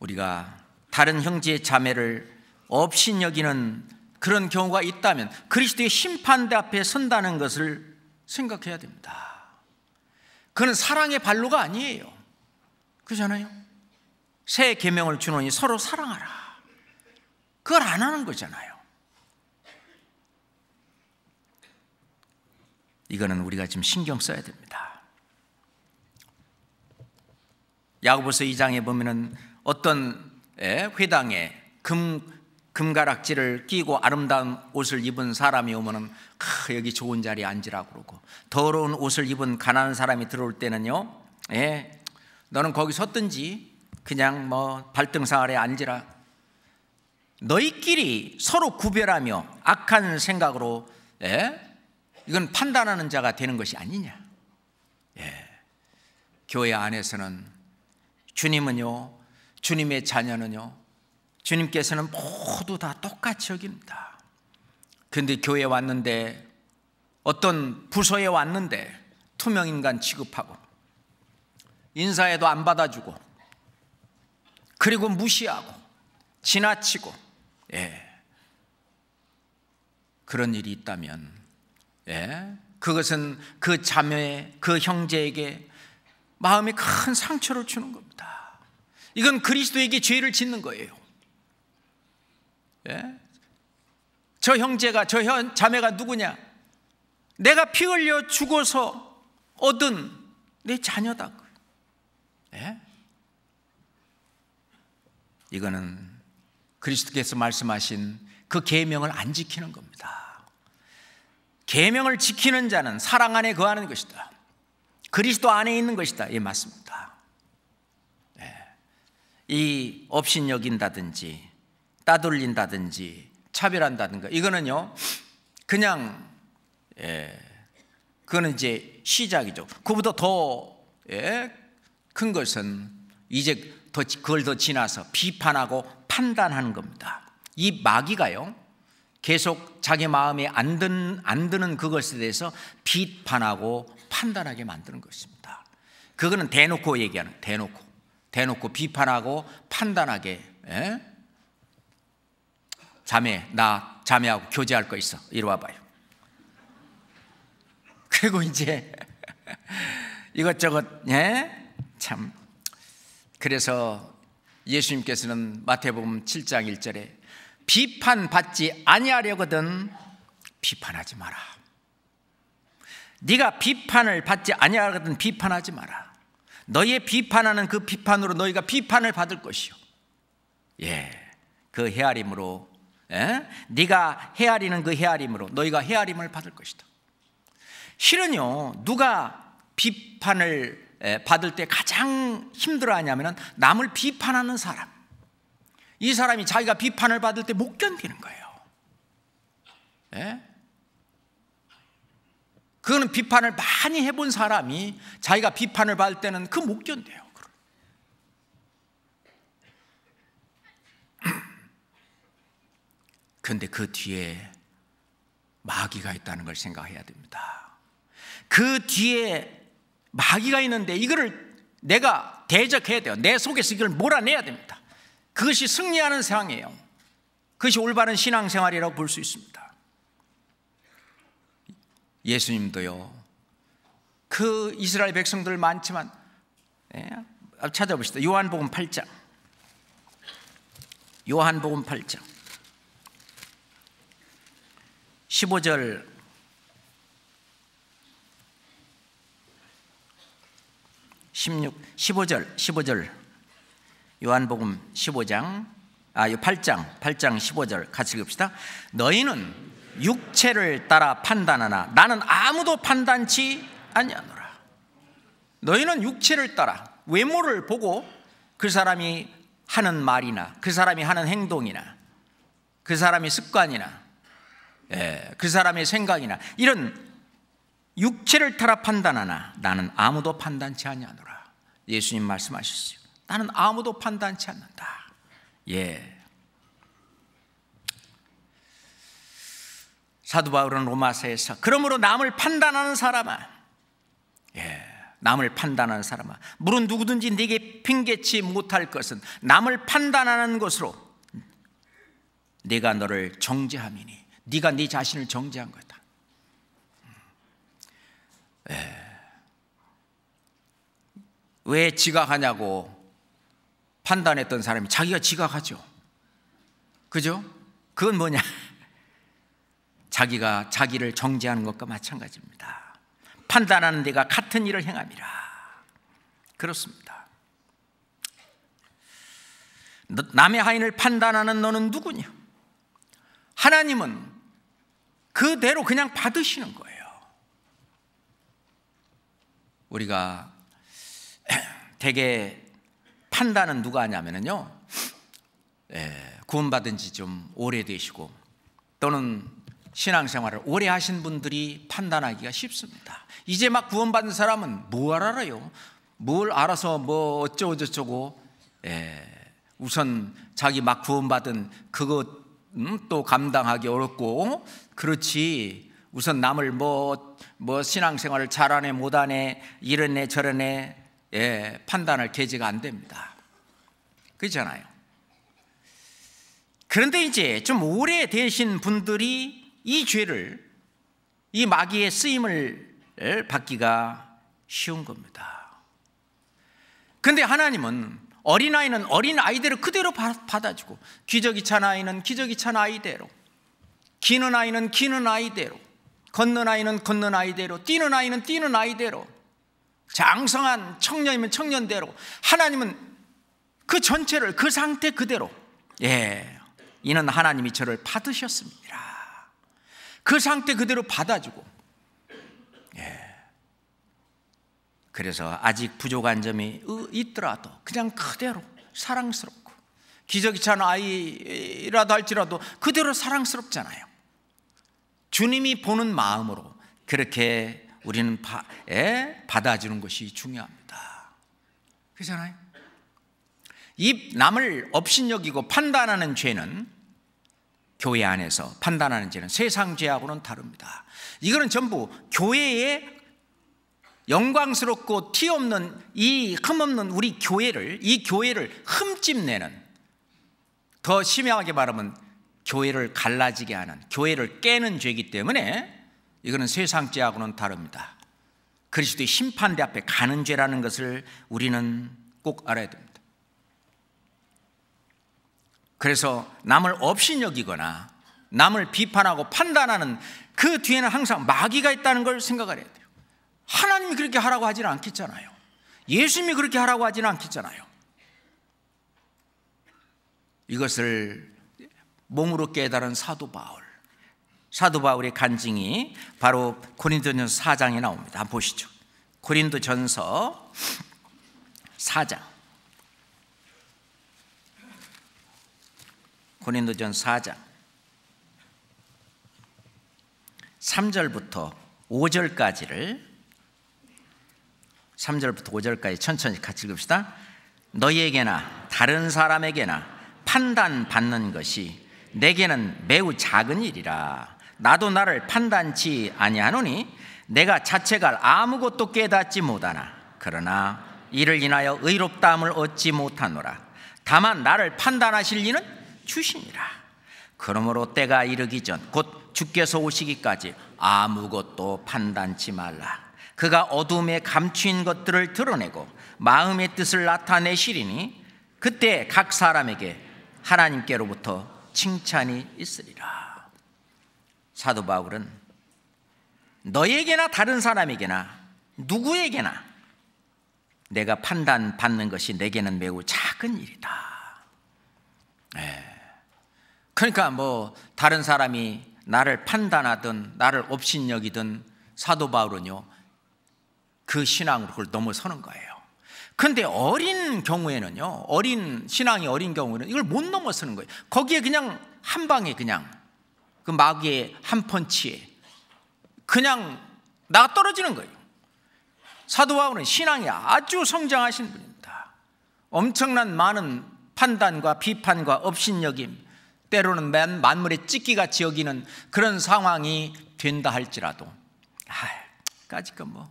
우리가 다른 형제의 자매를 없인 여기는 그런 경우가 있다면 그리스도의 심판대 앞에 선다는 것을 생각해야 됩니다. 그는 사랑의 발로가 아니에요. 그잖아요. 새 계명을 주노니 서로 사랑하라. 그걸 안 하는 거잖아요. 이거는 우리가 지금 신경 써야 됩니다. 야고보서 2장에 보면은 어떤 예, 회당에 금 금가락지를 끼고 아름다운 옷을 입은 사람이 오면은 아, 여기 좋은 자리에 앉으라고 그러고 더러운 옷을 입은 가난한 사람이 들어올 때는요, 예, 너는 거기 섰든지 그냥 뭐 발등상 아래 앉으라. 너희끼리 서로 구별하며 악한 생각으로 예, 이건 판단하는 자가 되는 것이 아니냐. 예. 교회 안에서는 주님은요, 주님의 자녀는요, 주님께서는 모두 다 똑같이 여깁니다. 근데 교회 왔는데 어떤 부서에 왔는데 투명인간 취급하고 인사에도 안 받아주고 그리고 무시하고 지나치고 예. 그런 일이 있다면 예, 그것은 그 자매, 그 형제에게 마음이큰 상처를 주는 겁니다. 이건 그리스도에게 죄를 짓는 거예요. 예? 저 형제가, 저 현, 자매가 누구냐? 내가 피 흘려 죽어서 얻은 내 자녀다. 예? 이거는 그리스도께서 말씀하신 그 계명을 안 지키는 겁니다. 계명을 지키는 자는 사랑 안에 거하는 것이다. 그리스도 안에 있는 것이다. 예, 맞습니다. 예. 이 네. 업신여긴다든지 따돌린다든지 차별한다든가 이거는요 그냥 예, 그거는 이제 시작이죠. 그보다 더큰 예, 것은 이제 더, 그걸 더 지나서 비판하고 판단하는 겁니다. 이 마귀가요 계속 자기 마음에 안, 든, 안 드는 그것에 대해서 비판하고 판단하게 만드는 것입니다. 그거는 대놓고 얘기하는, 대놓고. 대놓고 비판하고 판단하게. 에? 예? 자매, 나 자매하고 교제할 거 있어. 이리 와봐요. *laughs* 그리고 이제 *laughs* 이것저것, 예? 참. 그래서 예수님께서는 마태복음 7장 1절에 비판받지 아니하려거든 비판하지 마라. 네가 비판을 받지 아니하거든 비판하지 마라. 너희의 비판하는 그 비판으로 너희가 비판을 받을 것이요. 예, 그 헤아림으로 예? 네가 헤아리는 그 헤아림으로 너희가 헤아림을 받을 것이다. 실은요, 누가 비판을 예, 받을 때 가장 힘들어하냐면 남을 비판하는 사람. 이 사람이 자기가 비판을 받을 때 못 견디는 거예요. 네? 그거는 비판을 많이 해본 사람이 자기가 비판을 받을 때는 그 못 견뎌요. 그데그 *clears throat* 뒤에 마귀가 있다는 걸 생각해야 됩니다. 그 뒤에 마귀가 있는데 이거를 내가 대적해야 돼요. 내 속에서 이걸 몰아내야 됩니다. 그것이 승리하는 상황이에요. 그것이 올바른 신앙생활이라고 볼 수 있습니다. 예수님도요. 그 이스라엘 백성들 많지만 예, 찾아보시다. 요한복음 8장. 요한복음 8장. 15절 십육, 십오절 15절 요한복음 15장 아 8장 8장 15절 같이 읽읍시다. 너희는 육체를 따라 판단하나 나는 아무도 판단치 아니하노라. 너희는 육체를 따라 외모를 보고 그 사람이 하는 말이나 그 사람이 하는 행동이나 그 사람의 습관이나 예, 그 사람의 생각이나 이런 육체를 타라 판단하나 나는 아무도 판단치 아니하노라. 예수님 말씀하셨어요. 나는 아무도 판단치 않는다. 예. 사도 바울은 로마서에서 그러므로 남을 판단하는 사람아 예, 남을 판단하는 사람아 물론 누구든지 네게 핑계치 못할 것은 남을 판단하는 것으로 내가 너를 정죄함이니 네가 네 자신을 정죄한 거다 예. 왜 지각하냐고 판단했던 사람이 자기가 지각하죠. 그죠? 그건 뭐냐? *laughs* 자기가 자기를 정지하는 것과 마찬가지입니다. 판단하는 데가 같은 일을 행함이라. 그렇습니다. 남의 하인을 판단하는 너는 누구냐? 하나님은 그대로 그냥 받으시는 거예요. 우리가 *clears throat* 대개 판단은 누가 하냐면요. 예, 구원받은 지 좀 오래되시고 또는 신앙생활을 오래 하신 분들이 판단하기가 쉽습니다. 이제 막 구원받은 사람은 뭘 알아요? 뭘 알아서 뭐 어쩌고저쩌고 예, 우선 자기 막 구원받은 그것 음, 또 감당하기 어렵고 그렇지 우선 남을 뭐, 뭐 신앙생활을 잘하네 못하네 이러네 저러네 예, 판단할 계제가 안 됩니다. 그렇잖아요. 그런데 이제 좀 오래 되신 분들이 이 죄를 이 마귀의 쓰임을 받기가 쉬운 겁니다. 근데 하나님은 어린아이는 어린아이대로 그대로 받아주고 기저귀 찬 아이는 기저귀 찬 아이대로 기는 아이는 기는 아이대로 걷는 아이는 걷는 아이대로 뛰는 아이는 뛰는 아이대로 장성한 청년이면 청년대로 하나님은 그 전체를 그 상태 그대로 예 이는 하나님이 저를 받으셨습니다 그 상태 그대로 받아주고 예 그래서 아직 부족한 점이 있더라도 그냥 그대로 사랑스럽고 기저귀찬 아이라도 할지라도 그대로 사랑스럽잖아요 주님이 보는 마음으로 그렇게 우리는 바, 에, 받아주는 것이 중요합니다. 그렇잖아요? 입 남을 업신여기고 판단하는 죄는 교회 안에서 판단하는 죄는 세상 죄하고는 다릅니다. 이거는 전부 교회의 영광스럽고 티 없는 이 흠없는 우리 교회를 이 교회를 흠집내는 더 심하게 말하면 교회를 갈라지게 하는 교회를 깨는 죄이기 때문에 이거는 세상죄하고는 다릅니다. 그리스도의 심판대 앞에 가는 죄라는 것을 우리는 꼭 알아야 됩니다. 그래서 남을 업신여기거나 남을 비판하고 판단하는 그 뒤에는 항상 마귀가 있다는 걸 생각을 해야 돼요. 하나님이 그렇게 하라고 하지는 않겠잖아요. 예수님이 그렇게 하라고 하지는 않겠잖아요. 이것을 몸으로 깨달은 사도 바울. 사도 바울의 간증이 바로 고린도전서 4장에 나옵니다. 한번 보시죠. 고린도전서 4장. 고린도전 4장 3절부터 5절까지를 3절부터 5절까지 천천히 같이 읽읍시다. 너희에게나 다른 사람에게나 판단받는 것이 내게는 매우 작은 일이라. 나도 나를 판단치 아니하노니 내가 자체가 아무것도 깨닫지 못하나 그러나 이를 인하여 의롭다함을 얻지 못하노라 다만 나를 판단하실 이는 주시니라 그러므로 때가 이르기 전 곧 주께서 오시기까지 아무것도 판단치 말라 그가 어둠에 감추인 것들을 드러내고 마음의 뜻을 나타내시리니 그때 각 사람에게 하나님께로부터 칭찬이 있으리라 사도 바울은 너에게나 다른 사람에게나 누구에게나 내가 판단받는 것이 내게는 매우 작은 일이다. 네. 그러니까 뭐 다른 사람이 나를 판단하든 나를 업신여기든 사도 바울은요 그 신앙으로 그걸 넘어서는 거예요. 근데 어린 경우에는요 어린 신앙이 어린 경우는 이걸 못 넘어서는 거예요. 거기에 그냥 한 방에 그냥 그 마귀의 한 펀치에 그냥 나가 떨어지는 거예요. 사도 바울은 신앙이 아주 성장하신 분입니다. 엄청난 많은 판단과 비판과 업신여김, 때로는 맨 만물의 찢기같이 여기는 그런 상황이 된다 할지라도, 아, 까짓거 뭐,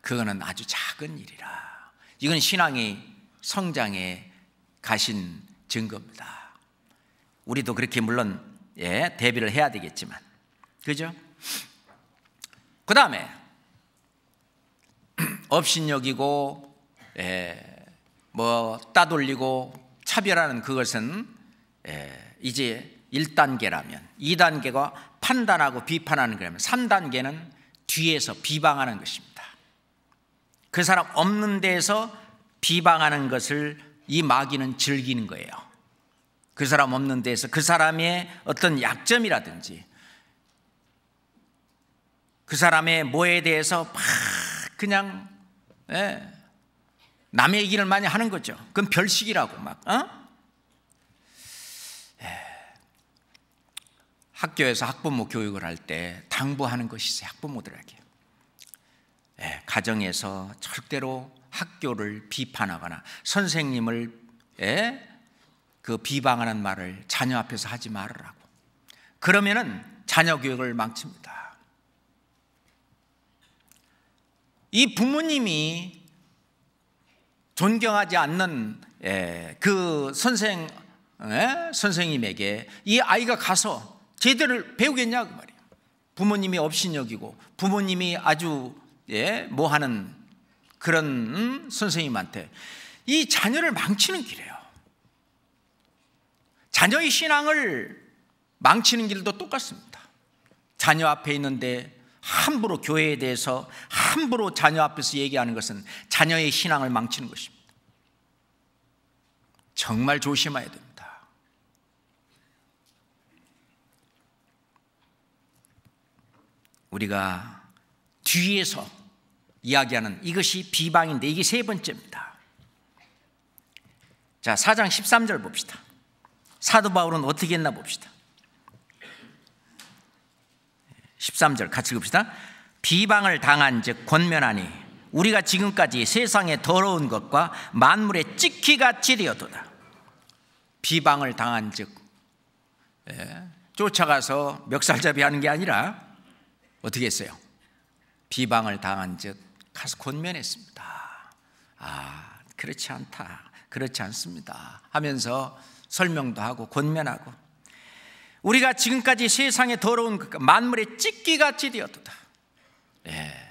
그거는 아주 작은 일이라. 이건 신앙이 성장에 가신 증거입니다. 우리도 그렇게 물론 예, 대비를 해야 되겠지만 그죠? 그 다음에 *clears throat* 업신여기고 예, 뭐 따돌리고 차별하는 그것은 예, 이제 1단계라면 2단계가 판단하고 비판하는 거라면 3단계는 뒤에서 비방하는 것입니다. 그 사람 없는 데에서 비방하는 것을 이 마귀는 즐기는 거예요. 그 사람 없는 데에서 그 사람의 어떤 약점이라든지 그 사람의 뭐에 대해서 막 그냥 예, 남의 얘기를 많이 하는 거죠. 그건 별식이라고 막. 어? 예, 학교에서 학부모 교육을 할 때 당부하는 것이 있어요. 학부모들에게. 예, 가정에서 절대로 학교를 비판하거나 선생님을 예? 그 비방하는 말을 자녀 앞에서 하지 말으라고. 그러면은 자녀 교육을 망칩니다. 이 부모님이 존경하지 않는 예, 그 선생 예, 선생님에게 이 아이가 가서 제대를 배우겠냐 그 말이에요. 부모님이 업신여기고 부모님이 아주 예, 뭐 하는 그런 음, 선생님한테 이 자녀를 망치는 길이에요. 자녀의 신앙을 망치는 길도 똑같습니다. 자녀 앞에 있는데 함부로 교회에 대해서 함부로 자녀 앞에서 얘기하는 것은 자녀의 신앙을 망치는 것입니다. 정말 조심해야 됩니다. 우리가 뒤에서 이야기하는 이것이 비방인데 이게 세 번째입니다. 자, 4장 13절 봅시다. 사도 바울은 어떻게 했나 봅시다. 13절 같이 읽읍시다. 비방을 당한 즉 권면하니 우리가 지금까지 세상의 더러운 것과 만물의 찍히같이 되어도다. 비방을 당한 즉 예, 쫓아가서 멱살잡이 하는 게 아니라 어떻게 했어요? 비방을 당한 즉 가서 권면했습니다. 아 그렇지 않다. 그렇지 않습니다. 하면서 설명도 하고 권면하고 우리가 지금까지 세상에 더러운 그 만물의 찢기같이 되었도다. 예.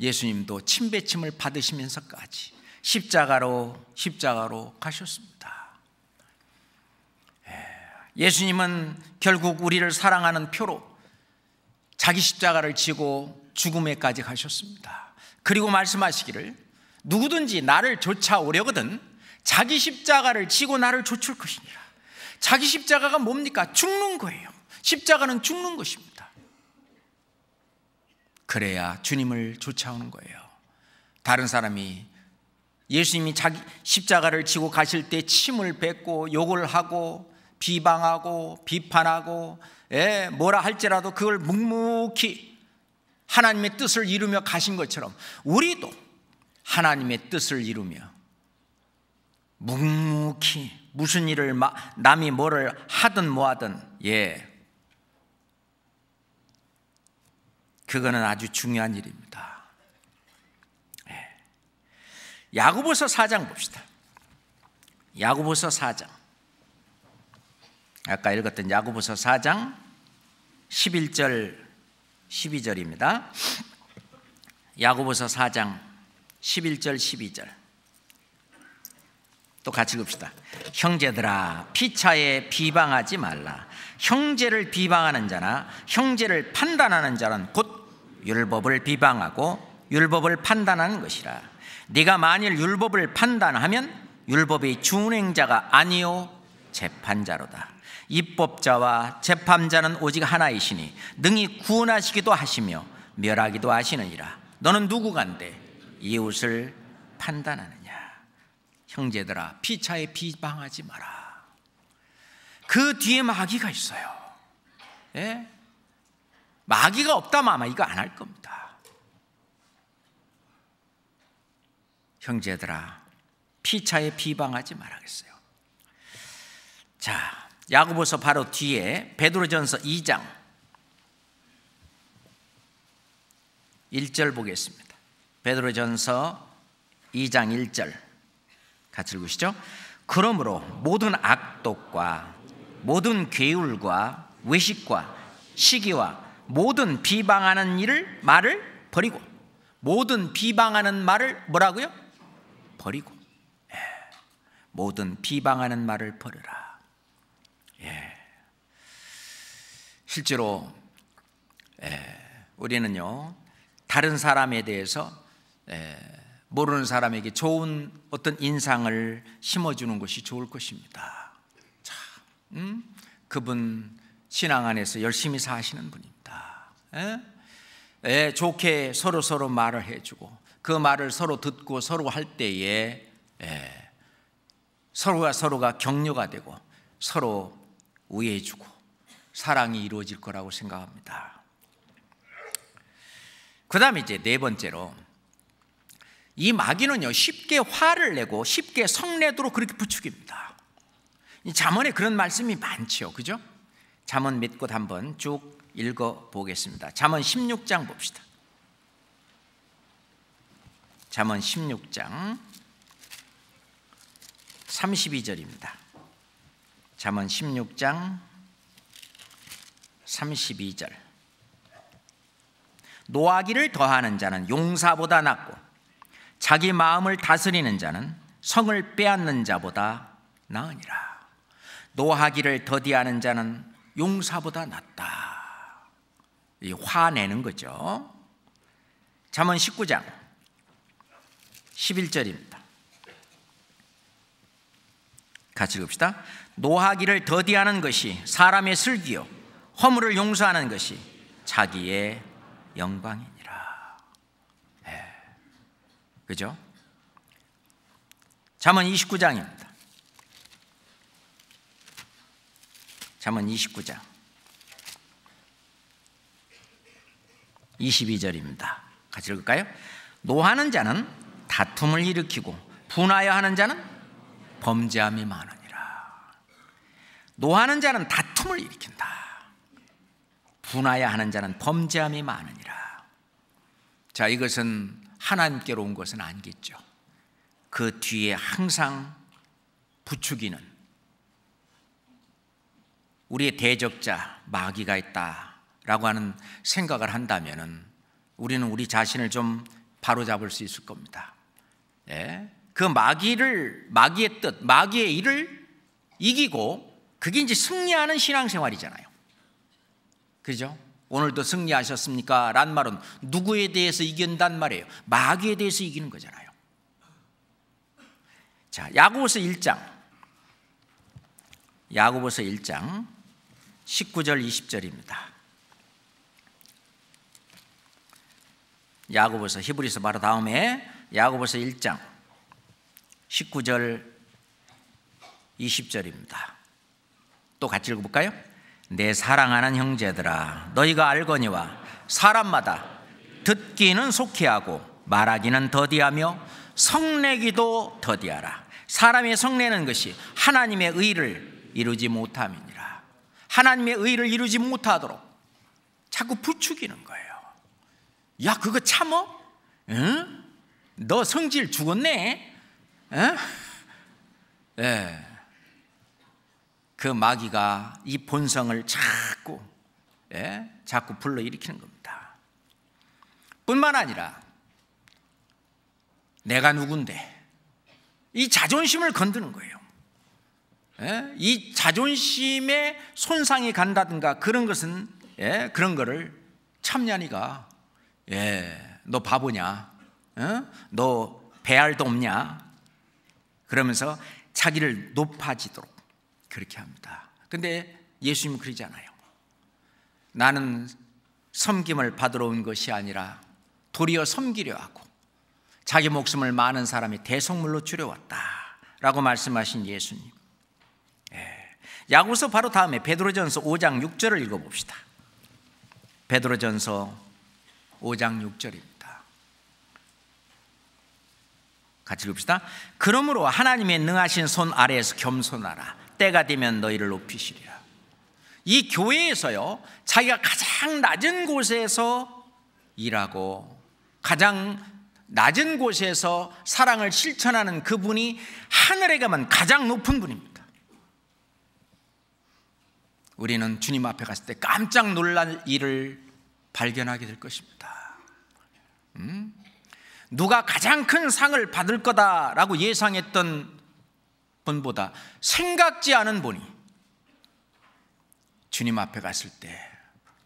예수님도 침배침을 받으시면서까지 십자가로 십자가로 가셨습니다. 예. 예수님은 결국 우리를 사랑하는 표로 자기 십자가를 지고 죽음에까지 가셨습니다. 그리고 말씀하시기를 누구든지 나를 쫓아오려거든 자기 십자가를 지고 나를 조출 것이니라. 자기 십자가가 뭡니까? 죽는 거예요. 십자가는 죽는 것입니다. 그래야 주님을 쫓아오는 거예요. 다른 사람이 예수님이 자기 십자가를 지고 가실 때 침을 뱉고 욕을 하고 비방하고 비판하고 예, 뭐라 할지라도 그걸 묵묵히 하나님의 뜻을 이루며 가신 것처럼 우리도 하나님의 뜻을 이루며 묵묵히 무슨 일을 마, 남이 뭐를 하든 뭐하든 예 그거는 아주 중요한 일입니다. 예. 야고보서 4장 봅시다. 야고보서 4장 아까 읽었던 야고보서 4장 11절 12절입니다. 야고보서 4장 11절 12절 또 같이 읽읍시다. 형제들아 피차에 비방하지 말라. 형제를 비방하는 자나 형제를 판단하는 자는 곧 율법을 비방하고 율법을 판단하는 것이라. 네가 만일 율법을 판단하면 율법의 준행자가 아니요 재판자로다. 입법자와 재판자는 오직 하나이시니 능히 구원하시기도 하시며 멸하기도 하시느니라. 너는 누구간데 이웃을 판단하느냐. 형제들아 피차에 비방하지 마라. 그 뒤에 마귀가 있어요. 예? 마귀가 없다면 아마 이거 안 할 겁니다. 형제들아 피차에 비방하지 말아겠어요. 자, 야고보서 바로 뒤에 베드로전서 2장 1절 보겠습니다. 베드로전서 2장 1절 같이 읽으시죠. 그러므로 모든 악독과 모든 괴울과 외식과 시기와 모든 비방하는 일을 말을 버리고 모든 비방하는 말을 뭐라고요? 버리고 예. 모든 비방하는 말을 버려라. 예. 실제로 예. 우리는요 다른 사람에 대해서 예, 모르는 사람에게 좋은 어떤 인상을 심어주는 것이 좋을 것입니다. 자, 음? 그분 신앙 안에서 열심히 사시는 분입니다. 에? 예? 에, 예, 좋게 서로 서로 말을 해주고 그 말을 서로 듣고 서로 할 때에 에, 예, 서로가 서로가 격려가 되고 서로 우애해주고 사랑이 이루어질 거라고 생각합니다. 그다음 이제 네 번째로 이 마귀는요 쉽게 화를 내고 쉽게 성내도록 그렇게 부추깁니다. 잠언에 그런 말씀이 많지요, 그죠? 잠언 믿고 한번 쭉 읽어 보겠습니다. 잠언 16장 봅시다. 잠언 16장 32절입니다. 잠언 16장 32절. 노하기를 더하는 자는 용사보다 낫고 자기 마음을 다스리는 자는 성을 빼앗는 자보다 나으니라. 노하기를 더디하는 자는 용사보다 낫다. 이 화내는 거죠. 잠언 19장 11절입니다. 같이 읽읍시다. 노하기를 더디하는 것이 사람의 슬기요 허물을 용서하는 것이 자기의 영광이 그죠? 잠언 29장입니다. 잠언 29장 22절입니다. 같이 읽을까요? 노하는 자는 다툼을 일으키고 분하여 하는 자는 범죄함이 많으니라. 노하는 자는 다툼을 일으킨다. 분하여 하는 자는 범죄함이 많으니라. 자, 이것은 하나님께로 온 것은 아니겠죠. 그 뒤에 항상 부추기는 우리의 대적자 마귀가 있다라고 하는 생각을 한다면 우리는 우리 자신을 좀 바로잡을 수 있을 겁니다. 예? 그 마귀를 마귀의 뜻, 마귀의 일을 이기고 그게 이제 승리하는 신앙생활이잖아요. 그죠? 오늘도 승리하셨습니까? 란 말은 누구에 대해서 이긴단 말이에요. 마귀에 대해서 이기는 거잖아요. 자, 야고보서 1장. 야고보서 1장 19절 20절입니다. 야고보서 히브리서 바로 다음에 야고보서 1장 19절 20절입니다. 또 같이 읽어볼까요? 내 사랑하는 형제들아 너희가 알거니와 사람마다 듣기는 속히 하고 말하기는 더디하며 성내기도 더디하라 사람의 성내는 것이 하나님의 의를 이루지 못함이니라 하나님의 의를 이루지 못하도록 자꾸 부추기는 거예요 야 그거 참어? 응? 너 성질 죽었네? 응? 예. 그 마귀가 이 본성을 자꾸 예? 자꾸 불러일으키는 겁니다. 뿐만 아니라 내가 누군데 이 자존심을 건드는 거예요. 예? 이 자존심에 손상이 간다든가 그런 것은 예? 그런 거를 참냐니가 예, 너 바보냐? 어? 너 배알도 없냐? 그러면서 자기를 높아지도록 그렇게 합니다. 근데 예수님 그러지 않아요. 나는 섬김을 받으러 온 것이 아니라 도리어 섬기려 하고 자기 목숨을 많은 사람이 대성물로 줄여왔다. 라고 말씀하신 예수님. 예. 야고서 바로 다음에 베드로전서 5장 6절을 읽어봅시다. 베드로전서 5장 6절입니다. 같이 읽읍시다. 그러므로 하나님의 능하신 손 아래에서 겸손하라. 때가 되면 너희를 높이시리라. 이 교회에서요, 자기가 가장 낮은 곳에서 일하고 가장 낮은 곳에서 사랑을 실천하는 그분이 하늘에 가면 가장 높은 분입니다. 우리는 주님 앞에 갔을 때 깜짝 놀랄 일을 발견하게 될 것입니다. 음? 누가 가장 큰 상을 받을 거다라고 예상했던 본보다 생각지 않은 본이 주님 앞에 갔을 때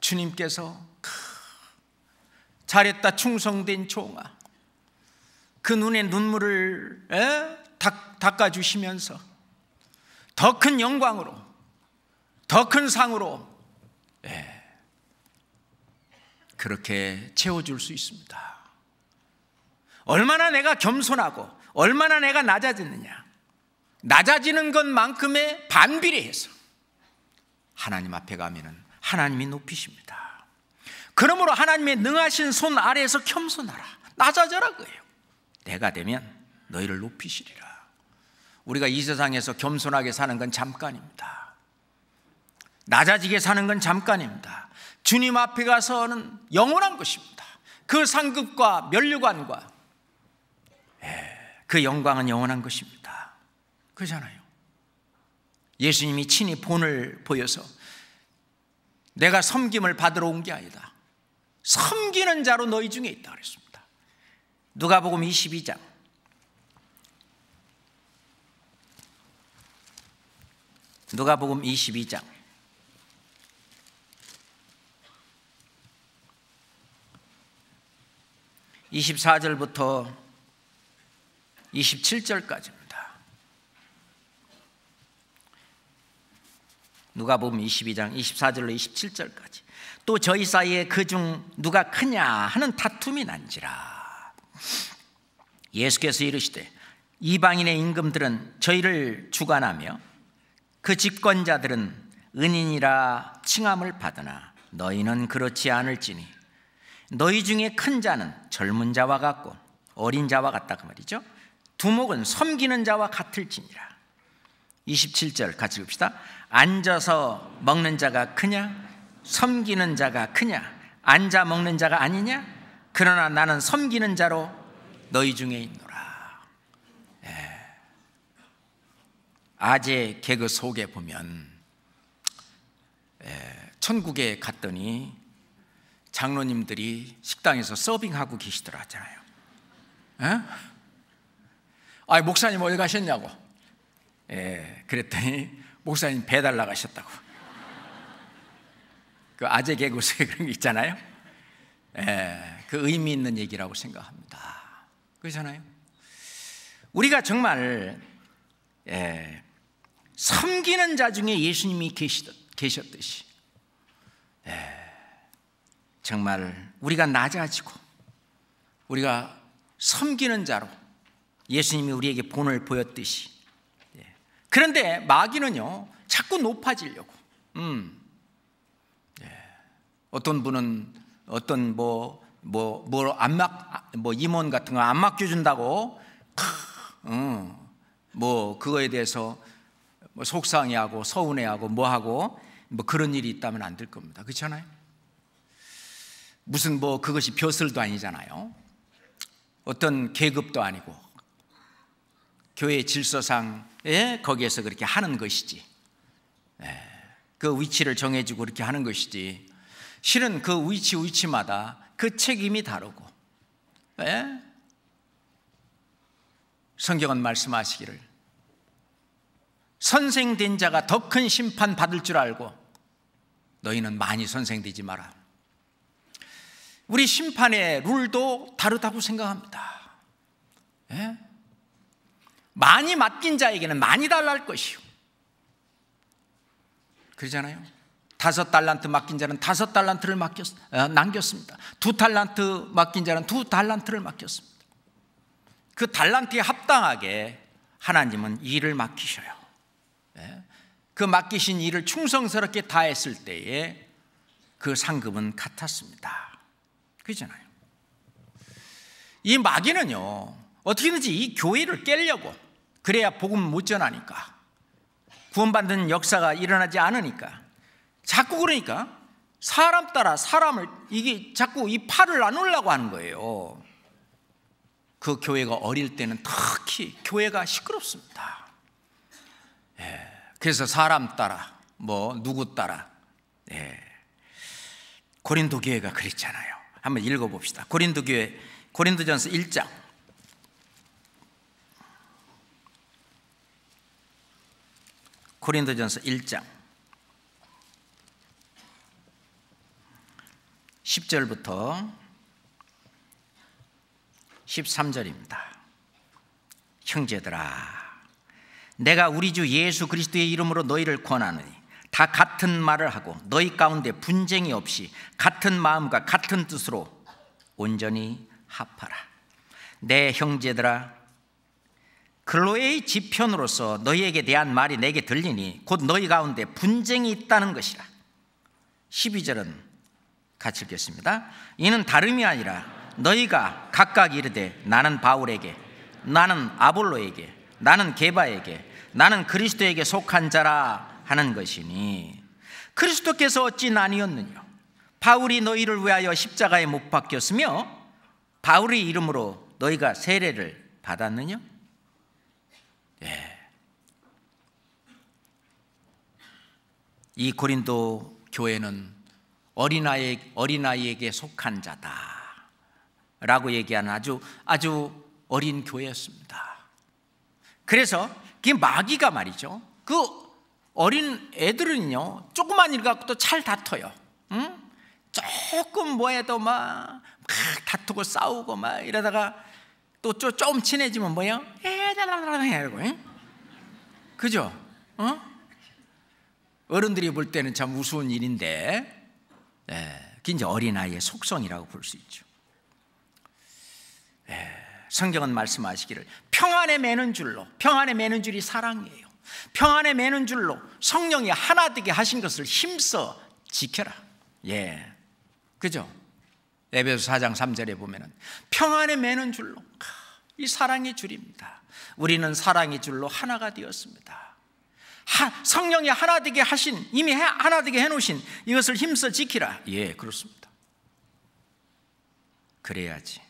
주님께서 잘했다 충성된 종아 그 눈에 눈물을 에? 닦아 주시면서 더 큰 영광으로 더 큰 상으로 에, 그렇게 채워줄 수 있습니다. 얼마나 내가 겸손하고 얼마나 내가 낮아졌느냐. 낮아지는 것만큼의 반비례해서 하나님 앞에 가면은 하나님이 높이십니다. 그러므로 하나님의 능하신 손 아래에서 겸손하라. 낮아져라 그예요. 내가 되면 너희를 높이시리라. 우리가 이 세상에서 겸손하게 사는 건 잠깐입니다. 낮아지게 사는 건 잠깐입니다. 주님 앞에 가서는 영원한 것입니다. 그 상급과 면류관과 예, 그 영광은 영원한 것입니다. 그잖아요. 예수님이 친히 본을 보여서 내가 섬김을 받으러 온 게 아니다. 섬기는 자로 너희 중에 있다 그랬습니다. 누가복음 22장 누가복음 22장 24절부터 27절까지 누가복음 22장 24절로 27절까지. 또 저희 사이에 그중 누가 크냐 하는 다툼이 난지라. 예수께서 이르시되 이방인의 임금들은 저희를 주관하며 그 집권자들은 은인이라 칭함을 받으나 너희는 그렇지 않을지니 너희 중에 큰 자는 젊은 자와 같고 어린 자와 같다 그 말이죠. 두목은 섬기는 자와 같을지니라. 27절 같이 봅시다. 앉아서 먹는 자가 크냐? 섬기는 자가 크냐? 앉아 먹는 자가 아니냐? 그러나 나는 섬기는 자로 너희 중에 있노라. 예. 아재 개그 속에 보면 예. 천국에 갔더니 장로님들이 식당에서 서빙하고 계시더라 하잖아요. 예? 아, 목사님 어디 가셨냐고. 예, 그랬더니 목사님 배달 나가셨다고. 그 아재 개구세 *laughs* 그런 게 있잖아요. 예, 그 의미 있는 얘기라고 생각합니다. 그렇잖아요. 우리가 정말 예, 섬기는 자 중에 예수님이 계시듯, 계셨듯이 예, 정말 우리가 낮아지고 우리가 섬기는 자로 예수님이 우리에게 본을 보였듯이 그런데 마귀는요, 자꾸 높아지려고. 음. 예. 어떤 분은 어떤 뭐, 뭐, 뭐, 안막, 뭐, 임원 같은 거안 맡겨준다고, 크, 음. 뭐, 그거에 대해서 뭐 속상해하고 서운해하고 뭐하고 뭐 그런 일이 있다면 안 될 겁니다. 그렇잖아요? 무슨 뭐 그것이 벼슬도 아니잖아요. 어떤 계급도 아니고 교회 질서상에 거기에서 그렇게 하는 것이지. 예, 그 위치를 정해주고 그렇게 하는 것이지. 실은 그 위치 위치마다 그 책임이 다르고. 예? 성경은 말씀하시기를 선생된 자가 더 큰 심판 받을 줄 알고 너희는 많이 선생되지 마라. 우리 심판의 룰도 다르다고 생각합니다. 예? 많이 맡긴 자에게는 많이 달랄 것이요. 그러잖아요. 다섯 달란트 맡긴 자는 다섯 달란트를 맡겼, 어, 남겼습니다. 두 달란트 맡긴 자는 두 달란트를 맡겼습니다. 그 달란트에 합당하게 하나님은 일을 맡기셔요. 예? 그 맡기신 일을 충성스럽게 다했을 때에 그 상급은 같았습니다. 그잖아요. 이 마귀는요, 어떻게든지 이 교회를 깰려고 그래야 복음 못 전하니까. 구원받는 역사가 일어나지 않으니까. 자꾸 그러니까 사람 따라 사람을 이게 자꾸 이 팔을 나누려고 하는 거예요. 그 교회가 어릴 때는 특히 교회가 시끄럽습니다. 예, 그래서 사람 따라 뭐 누구 따라 예, 고린도 교회가 그랬잖아요. 한번 읽어봅시다. 고린도 교회 고린도전서 1장 고린도전서 1장 10절부터 13절입니다. 형제들아 내가 우리 주 예수 그리스도의 이름으로 너희를 권하노니 다 같은 말을 하고 너희 가운데 분쟁이 없이 같은 마음과 같은 뜻으로 온전히 합하라. 내 형제들아 근로의 지편으로서 너희에게 대한 말이 내게 들리니 곧 너희 가운데 분쟁이 있다는 것이라. 12절은 같이 읽겠습니다. 이는 다름이 아니라 너희가 각각 이르되 나는 바울에게 나는 아볼로에게 나는 게바에게 나는 그리스도에게 속한 자라 하는 것이니 그리스도께서 어찌 나뉘었느냐 바울이 너희를 위하여 십자가에 못 박혔으며 바울의 이름으로 너희가 세례를 받았느냐 예. 이 고린도 교회는 어린아이, 어린아이에게 속한 자다. 라고 얘기하는 아주, 아주 어린 교회였습니다. 그래서 그 마귀가 말이죠. 그 어린 애들은요, 조그만 일 갖고도 잘 다퉈요. 응? 조금 뭐 해도 막, 막 다투고 싸우고 막 이러다가 또좀 친해지면 뭐예요? 에라라라 해고 그죠? 어? 어른들이 볼 때는 참 우스운 일인데 예, 굉장히 어린아이의 속성이라고 볼 수 있죠 예, 성경은 말씀하시기를 평안에 매는 줄로 평안에 매는 줄이 사랑이에요 평안에 매는 줄로 성령이 하나 되게 하신 것을 힘써 지켜라 예, 그죠? 에베소 4장 3절에 보면 평안에 매는 줄로 이 사랑의 줄입니다. 우리는 사랑의 줄로 하나가 되었습니다. 성령이 하나 되게 하신 이미 하나 되게 해 놓으신 이것을 힘써 지키라. 예, 그렇습니다. 그래야지.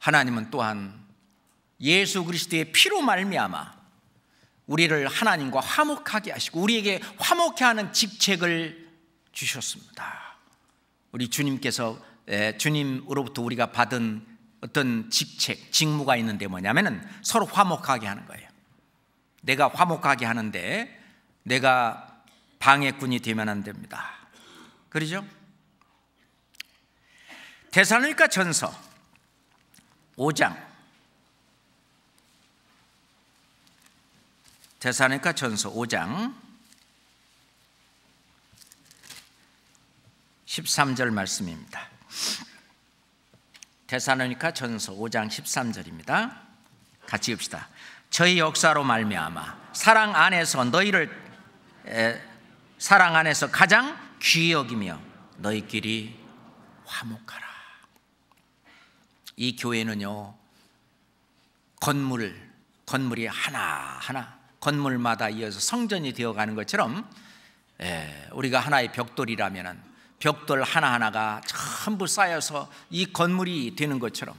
하나님은 또한 예수 그리스도의 피로 말미암아 우리를 하나님과 화목하게 하시고 우리에게 화목해 하는 직책을 주셨습니다. 우리 주님께서 주님으로부터 우리가 받은 어떤 직책, 직무가 있는데 뭐냐면은 서로 화목하게 하는 거예요. 내가 화목하게 하는데 내가 방해꾼이 되면 안 됩니다. 그러죠? 대사로니까 전서 5장 대사로니까 전서 5장 13절 말씀입니다. 데살로니카 전서 5장 13절입니다. 같이 읽시다. 저희 역사로 말미암아 사랑 안에서 너희를 에, 사랑 안에서 가장 귀 여기며 너희끼리 화목하라. 이 교회는요. 건물 건물이 하나하나 건물마다 이어서 성전이 되어 가는 것처럼 에, 우리가 하나의 벽돌이라면은 벽돌 하나하나가 전부 쌓여서 이 건물이 되는 것처럼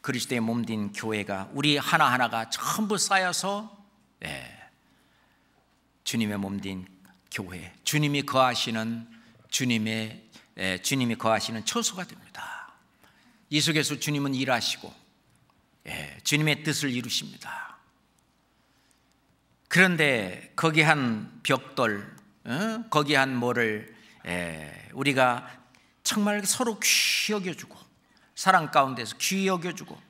그리스도의 몸된 교회가 우리 하나하나가 전부 쌓여서 예, 주님의 몸된 교회, 주님이 거하시는 주님의 예, 주님이 거하시는 처소가 됩니다. 이 속에서 주님은 일하시고 예, 주님의 뜻을 이루십니다. 그런데 거기 한 벽돌, 어? 거기 한 뭐를 예, 우리가 정말 서로 귀 여겨주고 사랑 가운데서 귀 여겨주고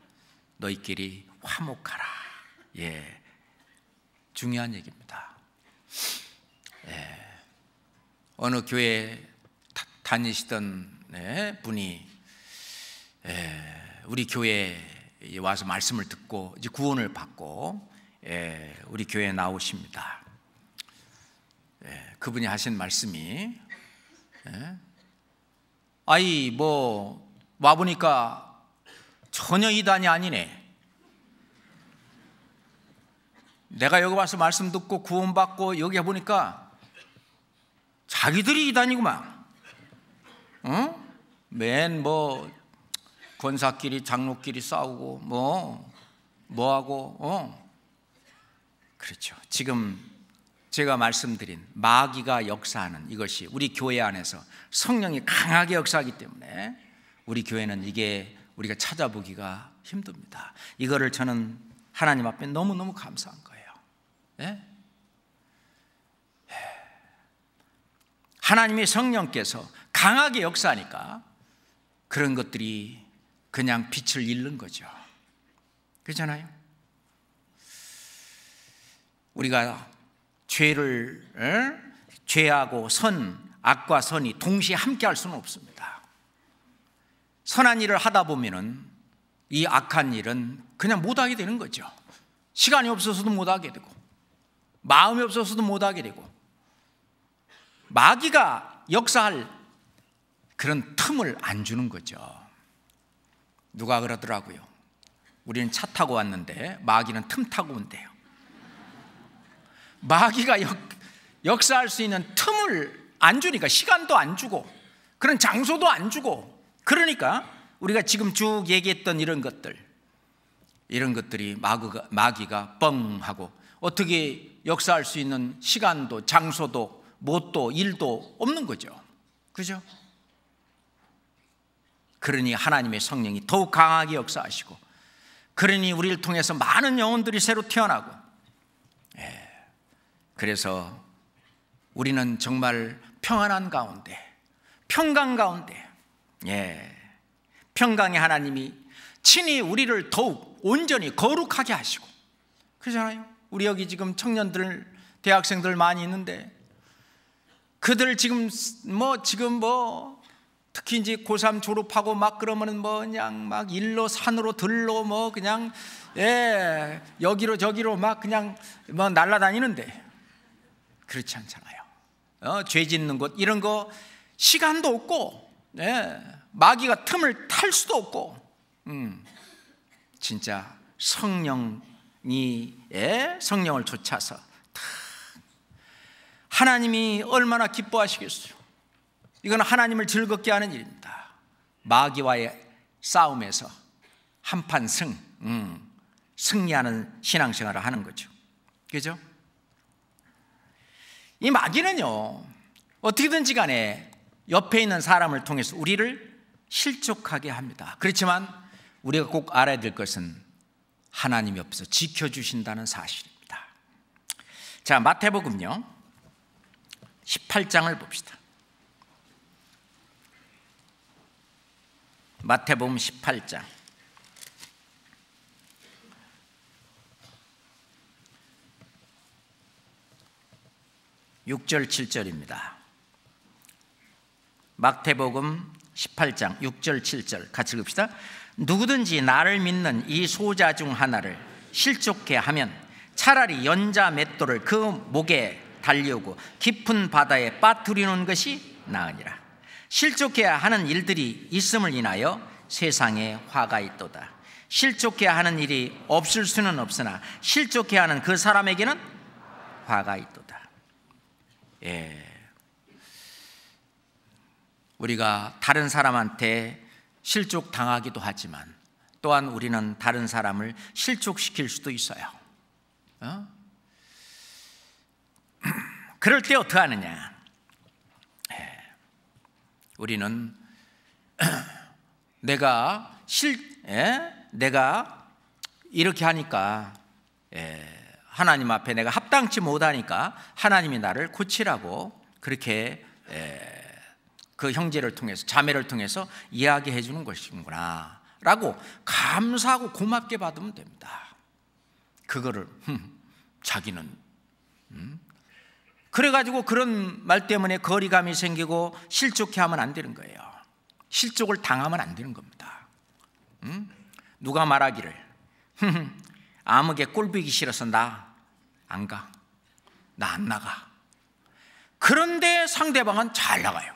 너희끼리 화목하라. 예, 중요한 얘기입니다. 예, 어느 교회 다니시던 예, 분이 예, 우리 교회에 와서 말씀을 듣고 이제 구원을 받고 예, 우리 교회에 나오십니다. 예, 그분이 하신 말씀이 예? 아이 뭐 와보니까 전혀 이단이 아니네 내가 여기 와서 말씀 듣고 구원받고 여기 해보니까 자기들이 이단이구만 응? 어? 맨뭐 권사끼리 장로끼리 싸우고 뭐 뭐하고 어 그렇죠 지금 제가 말씀드린 마귀가 역사하는 이것이 우리 교회 안에서 성령이 강하게 역사하기 때문에 우리 교회는 이게 우리가 찾아보기가 힘듭니다. 이거를 저는 하나님 앞에 너무너무 감사한 거예요. 네? 하나님의 성령께서 강하게 역사하니까 그런 것들이 그냥 빛을 잃는 거죠. 그렇잖아요. 우리가 죄를 에? 죄하고 선, 악과 선이 동시에 함께 할 수는 없습니다. 선한 일을 하다 보면은 이 악한 일은 그냥 못 하게 되는 거죠. 시간이 없어서도 못 하게 되고 마음이 없어서도 못 하게 되고 마귀가 역사할 그런 틈을 안 주는 거죠. 누가 그러더라고요. 우리는 차 타고 왔는데 마귀는 틈 타고 온대요. 마귀가 역, 역사할 수 있는 틈을 안 주니까 시간도 안 주고 그런 장소도 안 주고 그러니까 우리가 지금 쭉 얘기했던 이런 것들 이런 것들이 마귀가, 마귀가 뻥 하고 어떻게 역사할 수 있는 시간도 장소도 못도 일도 없는 거죠 그죠? 그러니 하나님의 성령이 더욱 강하게 역사하시고 그러니 우리를 통해서 많은 영혼들이 새로 태어나고 그래서 우리는 정말 평안한 가운데, 평강 가운데, 예, 평강의 하나님이 친히 우리를 더욱 온전히 거룩하게 하시고, 그러잖아요. 우리 여기 지금 청년들, 대학생들 많이 있는데, 그들 지금 뭐, 지금 뭐, 특히 이제 고3 졸업하고 막 그러면은 뭐 그냥 막 일로 산으로 들로 뭐 그냥 예, 여기로 저기로 막 그냥 뭐 날아다니는데 그렇지 않잖아요. 어, 죄 짓는 곳 이런 거 시간도 없고 예, 마귀가 틈을 탈 수도 없고 음, 진짜 성령이 예, 성령을 쫓아서 하나님이 얼마나 기뻐하시겠어요. 이건 하나님을 즐겁게 하는 일입니다. 마귀와의 싸움에서 한판 승, 음, 승리하는 신앙생활을 하는 거죠. 그죠? 이 마귀는요, 어떻게든지 간에 옆에 있는 사람을 통해서 우리를 실족하게 합니다. 그렇지만 우리가 꼭 알아야 될 것은 하나님 옆에서 지켜주신다는 사실입니다. 자, 마태복음요. 18장을 봅시다. 마태복음 18장. 6절 7절입니다. 막태복음 18장 6절 7절 같이 읽읍시다. 누구든지 나를 믿는 이 소자 중 하나를 실족케 하면 차라리 연자 맷돌을 그 목에 달려고 깊은 바다에 빠뜨리는 것이 나으니라. 실족케 하는 일들이 있음을 인하여 세상에 화가 있도다. 실족케 하는 일이 없을 수는 없으나 실족케 하는 그 사람에게는 화가 있도다. 예. 우리가 다른 사람한테 실족 당하기도 하지만 또한 우리는 다른 사람을 실족시킬 수도 있어요. 어? *clears throat* 그럴 때 어떻게 하느냐? 예. 우리는 *clears throat* 내가 실 예? 내가 이렇게 하니까 예. 하나님 앞에 내가 합당치 못하니까 하나님이 나를 고치라고 그렇게 예, 그 형제를 통해서 자매를 통해서 이야기해 주는 것이구나 라고 감사하고 고맙게 받으면 됩니다 그거를 자기는 음? 그래가지고 그런 말 때문에 거리감이 생기고 실족해 하면 안 되는 거예요 실족을 당하면 안 되는 겁니다 음? 누가 말하기를 *laughs* 암흑에 꼴보기 싫어서 나안 가. 나 안 나가. 그런데 상대방은 잘 나가요.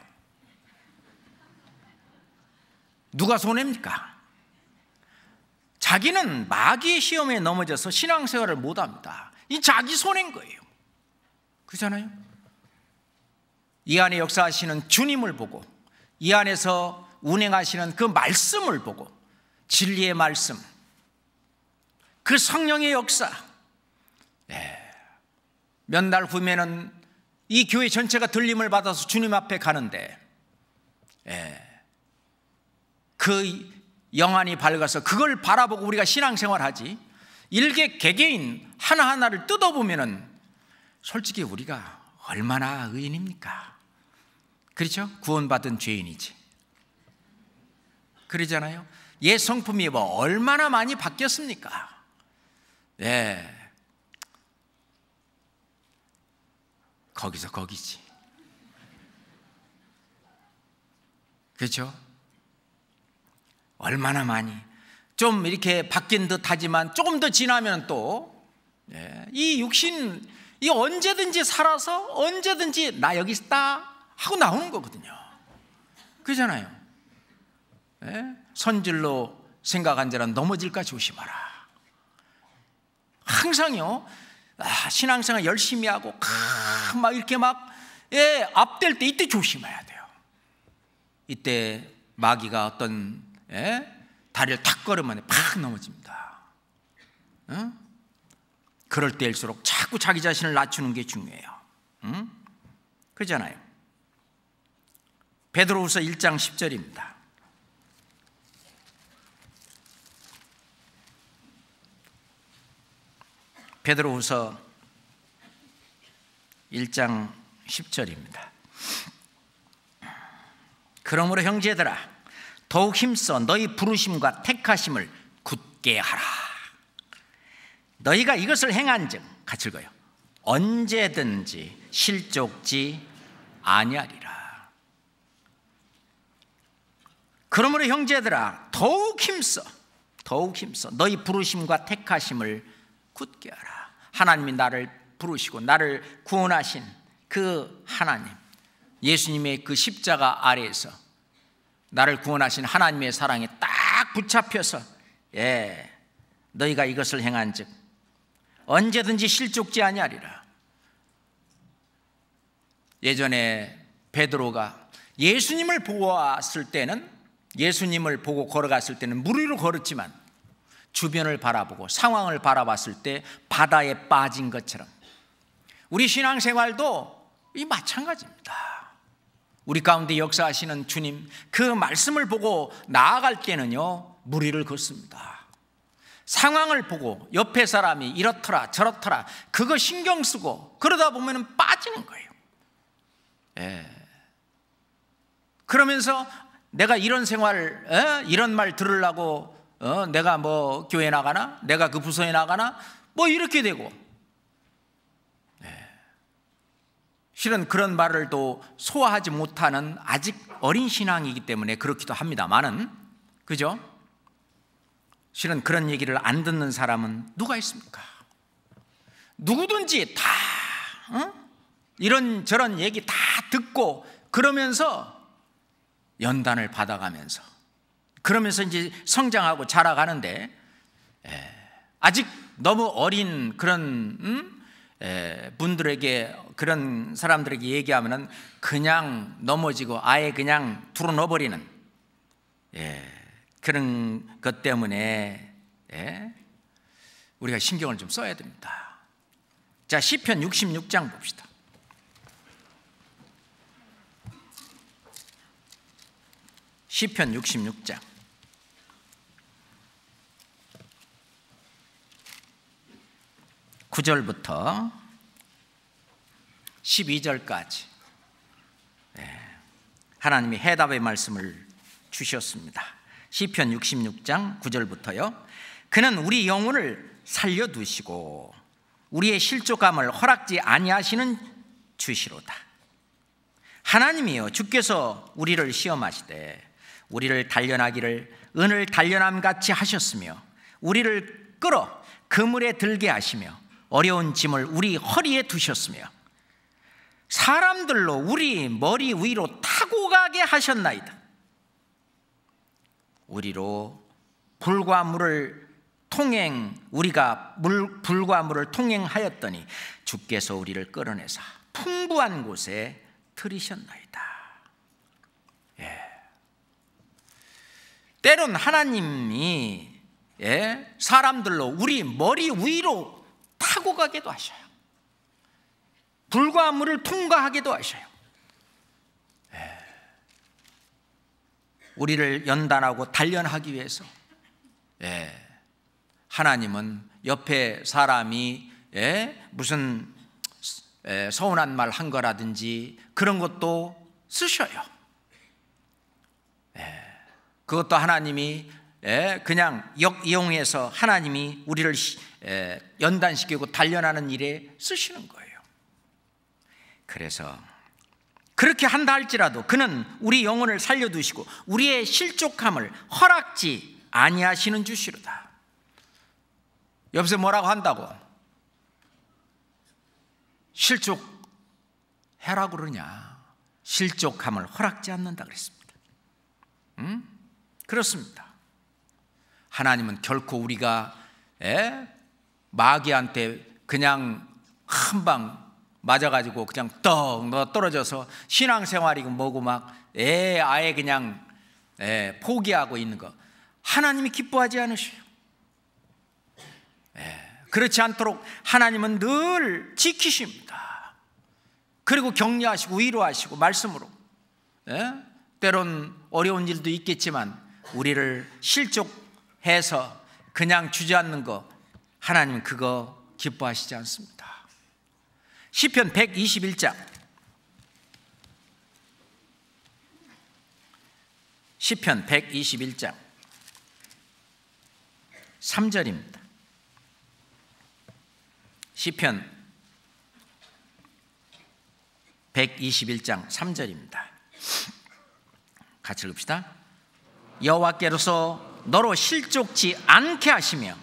누가 손해입니까? 자기는 마귀의 시험에 넘어져서 신앙생활을 못합니다. 이 자기 손해인 거예요. 그잖아요. 이 안에 역사하시는 주님을 보고 이 안에서 운행하시는 그 말씀을 보고 진리의 말씀, 그 성령의 역사. 네. 몇날 후면은 이 교회 전체가 들림을 받아서 주님 앞에 가는데, 네. 그 영안이 밝아서 그걸 바라보고 우리가 신앙생활하지. 일개 개개인 하나하나를 뜯어보면은 솔직히 우리가 얼마나 의인입니까? 그렇죠? 구원받은 죄인이지. 그러잖아요. 옛 성품이 뭐 얼마나 많이 바뀌었습니까? 예. 거기서 거기지. 그렇죠? 얼마나 많이 좀 이렇게 바뀐 듯하지만 조금 더 지나면 또이 네. 육신 이 언제든지 살아서 언제든지 나 여기 있다 하고 나오는 거거든요. 그잖아요. 예? 네? 선질로 생각한 자는 넘어질까 조심하라. 항상요. 아, 신앙생활 열심히 하고 막 이렇게 막 예, 앞될 때 이때 조심해야 돼요. 이때 마귀가 어떤 예, 다리를 탁 걸으면 팍 넘어집니다. 응? 그럴 때일수록 자꾸 자기 자신을 낮추는 게 중요해요. 응? 그러잖아요. 베드로후서 1장 10절입니다. 베드로후서 1장 10절입니다. 그러므로 형제들아 더욱 힘써 너희 부르심과 택하심을 굳게 하라. 너희가 이것을 행한즉 같이 읽어요. 언제든지 실족지 아니하리라. 그러므로 형제들아 더욱 힘써 더욱 힘써 너희 부르심과 택하심을 굳게 하라. 하나님이 나를 부르시고 나를 구원하신 그 하나님, 예수님의 그 십자가 아래에서 나를 구원하신 하나님의 사랑에 딱 붙잡혀서 예, 너희가 이것을 행한즉 언제든지 실족지 아니하리라. 예전에 베드로가 예수님을 보았을 때는 예수님을 보고 걸어갔을 때는 무리로 걸었지만 주변을 바라보고 상황을 바라봤을 때 바다에 빠진 것처럼 우리 신앙생활도 이 마찬가지입니다. 우리 가운데 역사하시는 주님 그 말씀을 보고 나아갈 때는요 무리를 걷습니다. 상황을 보고 옆에 사람이 이렇더라 저렇더라 그거 신경 쓰고 그러다 보면 빠지는 거예요. 예. 그러면서 내가 이런 생활, 에? 이런 말 들으려고 어, 내가 뭐 교회 나가나? 내가 그 부서에 나가나? 뭐 이렇게 되고. 네. 실은 그런 말을 또 소화하지 못하는 아직 어린 신앙이기 때문에 그렇기도 합니다만은, 그죠? 실은 그런 얘기를 안 듣는 사람은 누가 있습니까? 누구든지 다, 어? 이런 저런 얘기 다 듣고 그러면서 연단을 받아가면서 그러면서 이제 성장하고 자라가는데 예, 아직 너무 어린 그런 음? 예, 분들에게 그런 사람들에게 얘기하면은 그냥 넘어지고 아예 그냥 뚫어 넣어버리는 예, 그런 것 때문에 예, 우리가 신경을 좀 써야 됩니다. 자 시편 66장 봅시다. 시편 66장 9절부터 12절까지 예. 하나님이 해답의 말씀을 주셨습니다. 시편 66장 9절부터요. 그는 우리 영혼을 살려 두시고 우리의 실족감을 허락지 아니하시는 주시로다. 하나님이여 주께서 우리를 시험하시되 우리를 단련하기를 은을 단련함 같이 하셨으며 우리를 끌어 그물에 들게 하시며 어려운 짐을 우리 허리에 두셨으며 사람들로 우리 머리 위로 타고 가게 하셨나이다. 우리로 불과 물을 통행 우리가 물, 불과 물을 통행하였더니 주께서 우리를 끌어내사 풍부한 곳에 들이셨나이다. 예. 때론 하나님이 예? 사람들로 우리 머리 위로 타고 가게도 하셔요. 불과 물을 통과하게도 하셔요. 예. 우리를 연단하고 단련하기 위해서 예. 하나님은 옆에 사람이 예, 무슨 서운한 말 한 거라든지 그런 것도 쓰셔요. 그것도 하나님이 예, 그냥 역이용해서 하나님이 우리를 예, 연단시키고 단련하는 일에 쓰시는 거예요. 그래서 그렇게 한다 할지라도 그는 우리 영혼을 살려두시고 우리의 실족함을 허락지 아니하시는 주시로다. 옆에서 뭐라고 한다고? 실족해라 그러냐? 실족함을 허락지 않는다 그랬습니다. 음? 그렇습니다. 하나님은 결코 우리가 에? 예, 마귀한테 그냥 한 방 맞아가지고 그냥 떡 뭐 떨어져서 신앙생활이고 뭐고 막 에, 예, 아예 그냥 에, 예, 포기하고 있는 거 하나님이 기뻐하지 않으셔요. 에, 그렇지 않도록 하나님은 늘 지키십니다. 그리고 격려하시고 위로하시고 말씀으로 에? 때론 어려운 일도 있겠지만 우리를 실족 해서 그냥 주지않는거 하나님 그거 기뻐하시지 않습니다. 시편 121장 시편 121장 3절입니다. 시편 121장 3절입니다. 같이 읽읍시다. 여호와께로서 너로 실족지 않게 하시며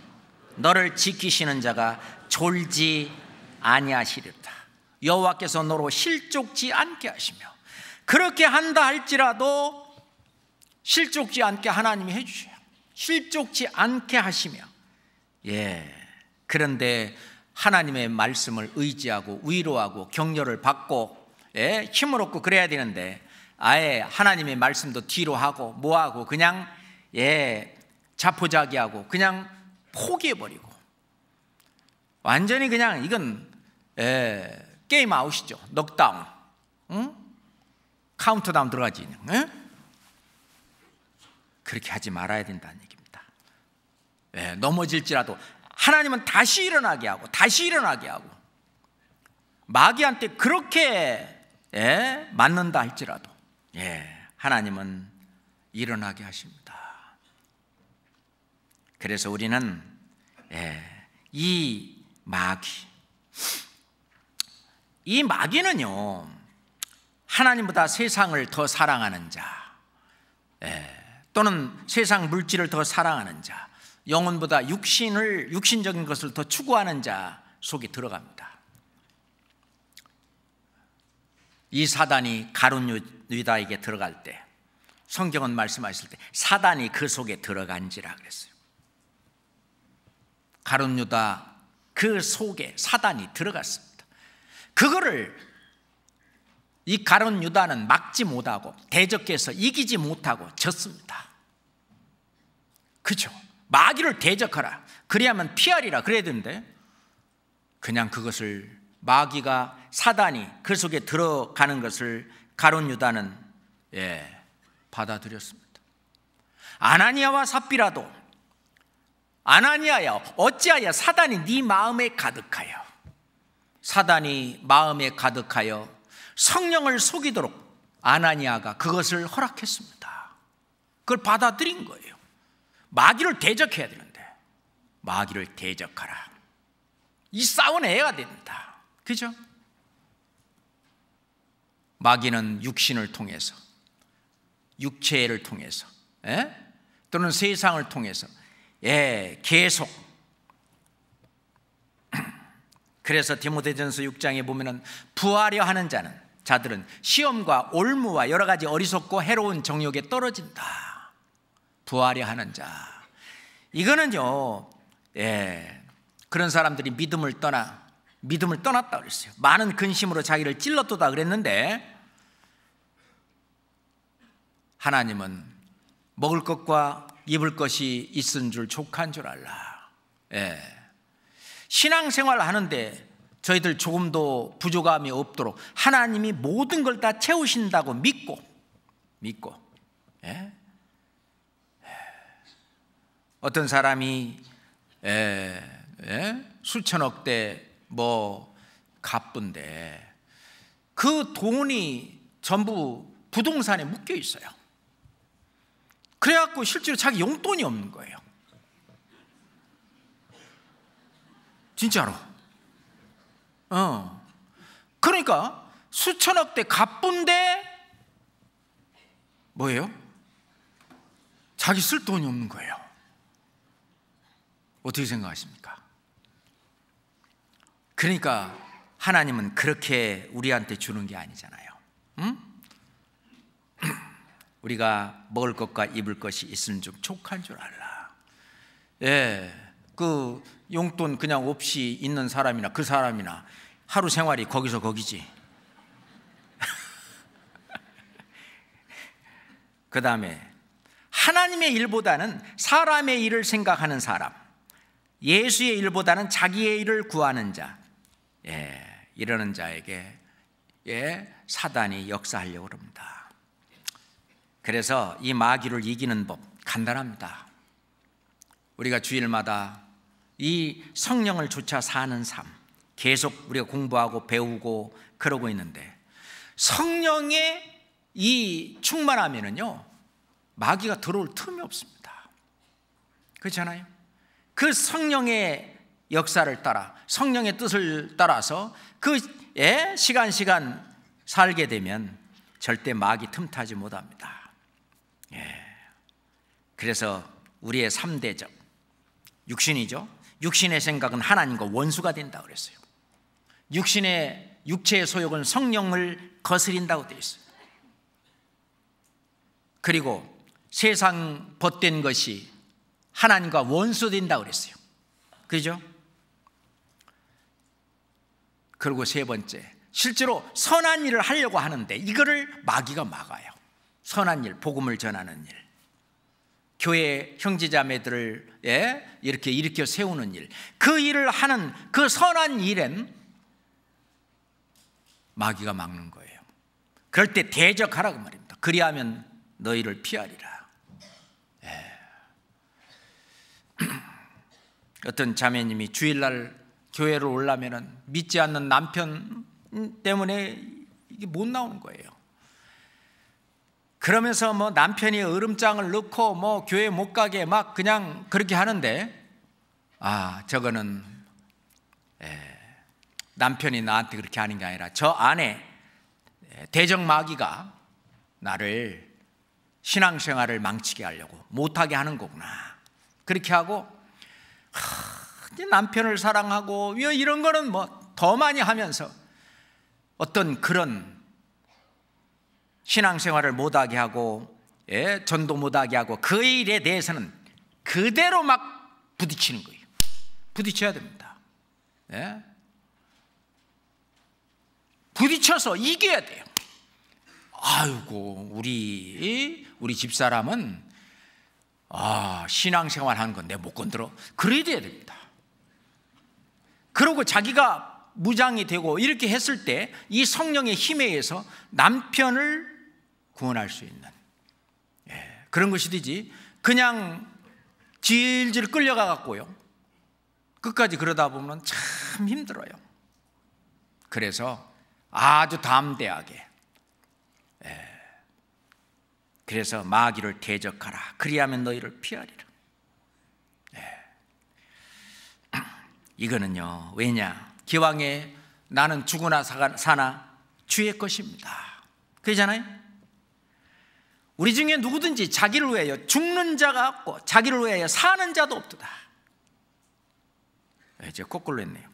너를 지키시는 자가 졸지 아니하시리다. 여호와께서 너로 실족지 않게 하시며 그렇게 한다 할지라도 실족지 않게 하나님이 해주셔요. 실족지 않게 하시며 예 그런데 하나님의 말씀을 의지하고 위로하고 격려를 받고 예 힘을 얻고 그래야 되는데 아예 하나님의 말씀도 뒤로 하고 뭐하고 그냥 예, 자포자기하고 그냥 포기해버리고 완전히 그냥 이건 예, 게임 아웃이죠. 넉다운. 응? 카운트다운 들어가지. 응? 그렇게 하지 말아야 된다는 얘기입니다. 예, 넘어질지라도 하나님은 다시 일어나게 하고 다시 일어나게 하고 마귀한테 그렇게 예, 맞는다 할지라도 예, 하나님은 일어나게 하십니다. 그래서 우리는 예, 이 마귀 이 마귀는요 하나님보다 세상을 더 사랑하는 자 예, 또는 세상 물질을 더 사랑하는 자 영혼보다 육신을 육신적인 것을 더 추구하는 자 속에 들어갑니다. 이 사단이 가룟 유다에게 들어갈 때 성경은 말씀하실 때 사단이 그 속에 들어간지라 그랬어요. 가룟유다 그 속에 사단이 들어갔습니다. 그거를 이 가롯유다는 막지 못하고 대적해서 이기지 못하고 졌습니다. 그죠? 마귀를 대적하라. 그래야만 피하리라. 그래야 되는데 그냥 그것을 마귀가 사단이 그 속에 들어가는 것을 가롯유다는 예, 받아들였습니다. 아나니아와 삽비라도 아나니아야 어찌하여 사단이 네 마음에 가득하여 사단이 마음에 가득하여 성령을 속이도록 아나니아가 그것을 허락했습니다. 그걸 받아들인 거예요. 마귀를 대적해야 되는데 마귀를 대적하라. 이싸워해야 됩니다. 그죠? 마귀는 육신을 통해서 육체를 통해서 에? 예? 또는 세상을 통해서 예, 계속. *clears throat* 그래서 디모데전서 6장에 보면은 부하려 하는 자는 자들은 시험과 올무와 여러 가지 어리석고 해로운 정욕에 떨어진다. 부하려 하는 자. 이거는요. 예. 그런 사람들이 믿음을 떠나 믿음을 떠났다 그랬어요. 많은 근심으로 자기를 찔렀도다 그랬는데 하나님은 먹을 것과 입을 것이 있은 줄 족한 줄 알라. 예. 신앙생활 하는데 저희들 조금도 부족함이 없도록 하나님이 모든 걸 다 채우신다고 믿고 믿고 예. 예? 어떤 사람이 예, 예? 수천억 대뭐 가쁜데 그 돈이 전부 부동산에 묶여 있어요. 그래갖고 실제로 자기 용돈이 없는 거예요. 진짜로. 어. 그러니까 수천억대 가뿐데 뭐예요? 자기 쓸 돈이 없는 거예요. 어떻게 생각하십니까? 그러니까 하나님은 그렇게 우리한테 주는 게 아니잖아요. 응? 우리가 먹을 것과 입을 것이 있음 중 족한 줄 알라. 예. 그 용돈 그냥 없이 있는 사람이나 그 사람이나 하루 생활이 거기서 거기지. *laughs* 그 다음에 하나님의 일보다는 사람의 일을 생각하는 사람, 예수의 일보다는 자기의 일을 구하는 자, 예, 이러는 자에게 예, 사단이 역사하려고 합니다. 그래서 이 마귀를 이기는 법 간단합니다. 우리가 주일마다 이 성령을 조차 사는 삶 계속 우리가 공부하고 배우고 그러고 있는데 성령의 이 충만하면은요 마귀가 들어올 틈이 없습니다. 그렇잖아요. 그 성령의 역사를 따라 성령의 뜻을 따라서 그 예, 시간 시간 살게 되면 절대 마귀 틈타지 못합니다. 예. 그래서 우리의 3대적 육신이죠. 육신의 생각은 하나님과 원수가 된다 그랬어요. 육신의 육체의 소욕은 성령을 거스린다고 되어 있어요. 그리고 세상 벗된 것이 하나님과 원수된다고 그랬어요. 그죠? 그리고 세 번째, 실제로 선한 일을 하려고 하는데 이거를 마귀가 막아요. 선한 일, 복음을 전하는 일, 교회 형제자매들을 예, 이렇게 일으켜 세우는 일, 그 일을 하는 그 선한 일엔 마귀가 막는 거예요. 그럴 때 대적하라고 그 말입니다. 그리하면 너희를 피하리라. 예. *clears throat* 어떤 자매님이 주일날 교회를 올라면 믿지 않는 남편 때문에 이게 못 나오는 거예요. 그러면서 뭐 남편이 으름장을 넣고 뭐 교회 못 가게 막 그냥 그렇게 하는데 아 저거는 에, 남편이 나한테 그렇게 하는 게 아니라 저 안에 대적마귀가 나를 신앙생활을 망치게 하려고 못하게 하는 거구나 그렇게 하고 하, 남편을 사랑하고 이런 거는 뭐 더 많이 하면서 어떤 그런 신앙생활을 못하게 하고 예, 전도 못하게 하고 그 일에 대해서는 그대로 막 부딪히는 거예요. 부딪혀야 됩니다. 예? 부딪혀서 이겨야 돼요. 아이고 우리 우리 집사람은 아 신앙생활 하는 건 내 못건들어 그래야 됩니다. 그러고 자기가 무장이 되고 이렇게 했을 때 이 성령의 힘에 의해서 남편을 구원할 수 있는 예, 그런 것이지 되 그냥 질질 끌려가 갖고요 끝까지 그러다 보면 참 힘들어요 그래서 아주 담대하게 예, 그래서 마귀를 대적하라 그리하면 너희를 피하리라 예, *clears throat* 이거는요 왜냐 기왕에 나는 죽으나 사나 주의 것입니다 그잖아요 우리 중에 누구든지 자기를 위하여 죽는 자가 없고 자기를 위하여 사는 자도 없도다. 네, 제가 거꾸로 했네요.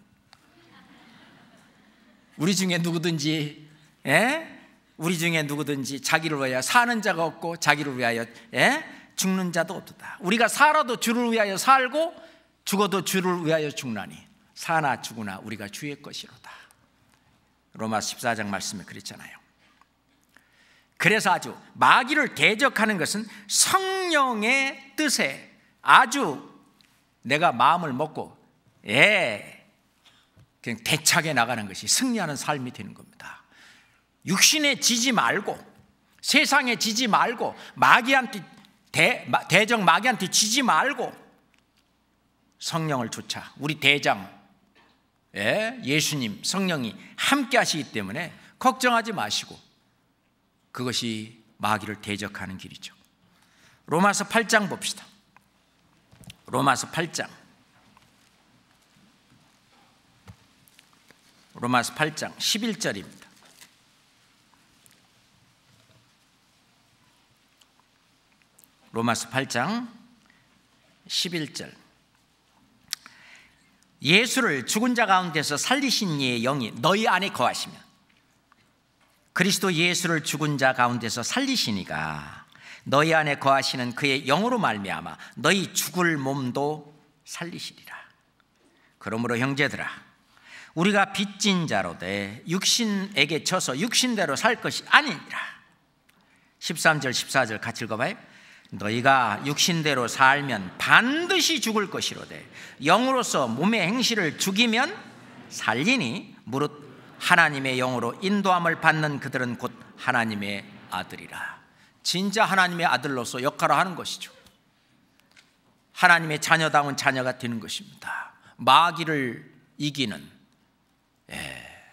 우리 중에 누구든지 예? 우리 중에 누구든지 자기를 위하여 사는 자가 없고 자기를 위하여 예? 죽는 자도 없도다. 우리가 살아도 주를 위하여 살고 죽어도 주를 위하여 죽나니 사나 죽으나 우리가 주의 것이로다. 로마 14장 말씀에 그랬잖아요. 그래서 아주 마귀를 대적하는 것은 성령의 뜻에 아주 내가 마음을 먹고 예 그냥 대차게 나가는 것이 승리하는 삶이 되는 겁니다. 육신에 지지 말고 세상에 지지 말고 마귀한테 대, 대적 마귀한테 지지 말고 성령을 쫓아 우리 대장 예, 예수님 성령이 함께 하시기 때문에 걱정하지 마시고 그것이 마귀를 대적하는 길이죠. 로마서 8장 봅시다. 로마서 8장. 로마서 8장 11절입니다. 로마서 8장 11절. 예수를 죽은 자 가운데서 살리신 이의 영이 너희 안에 거하시면 그리스도 예수를 죽은 자 가운데서 살리시니가 너희 안에 거하시는 그의 영으로 말미암아 너희 죽을 몸도 살리시리라. 그러므로 형제들아 우리가 빚진 자로 돼 육신에게 쳐서 육신대로 살 것이 아니니라. 13절 14절 같이 읽어봐요. 너희가 육신대로 살면 반드시 죽을 것이로되 영으로서 몸의 행실을 죽이면 살리니 무릇 하나님의 영으로 인도함을 받는 그들은 곧 하나님의 아들이라. 진짜 하나님의 아들로서 역할을 하는 것이죠. 하나님의 자녀다운 자녀가 되는 것입니다. 마귀를 이기는 예,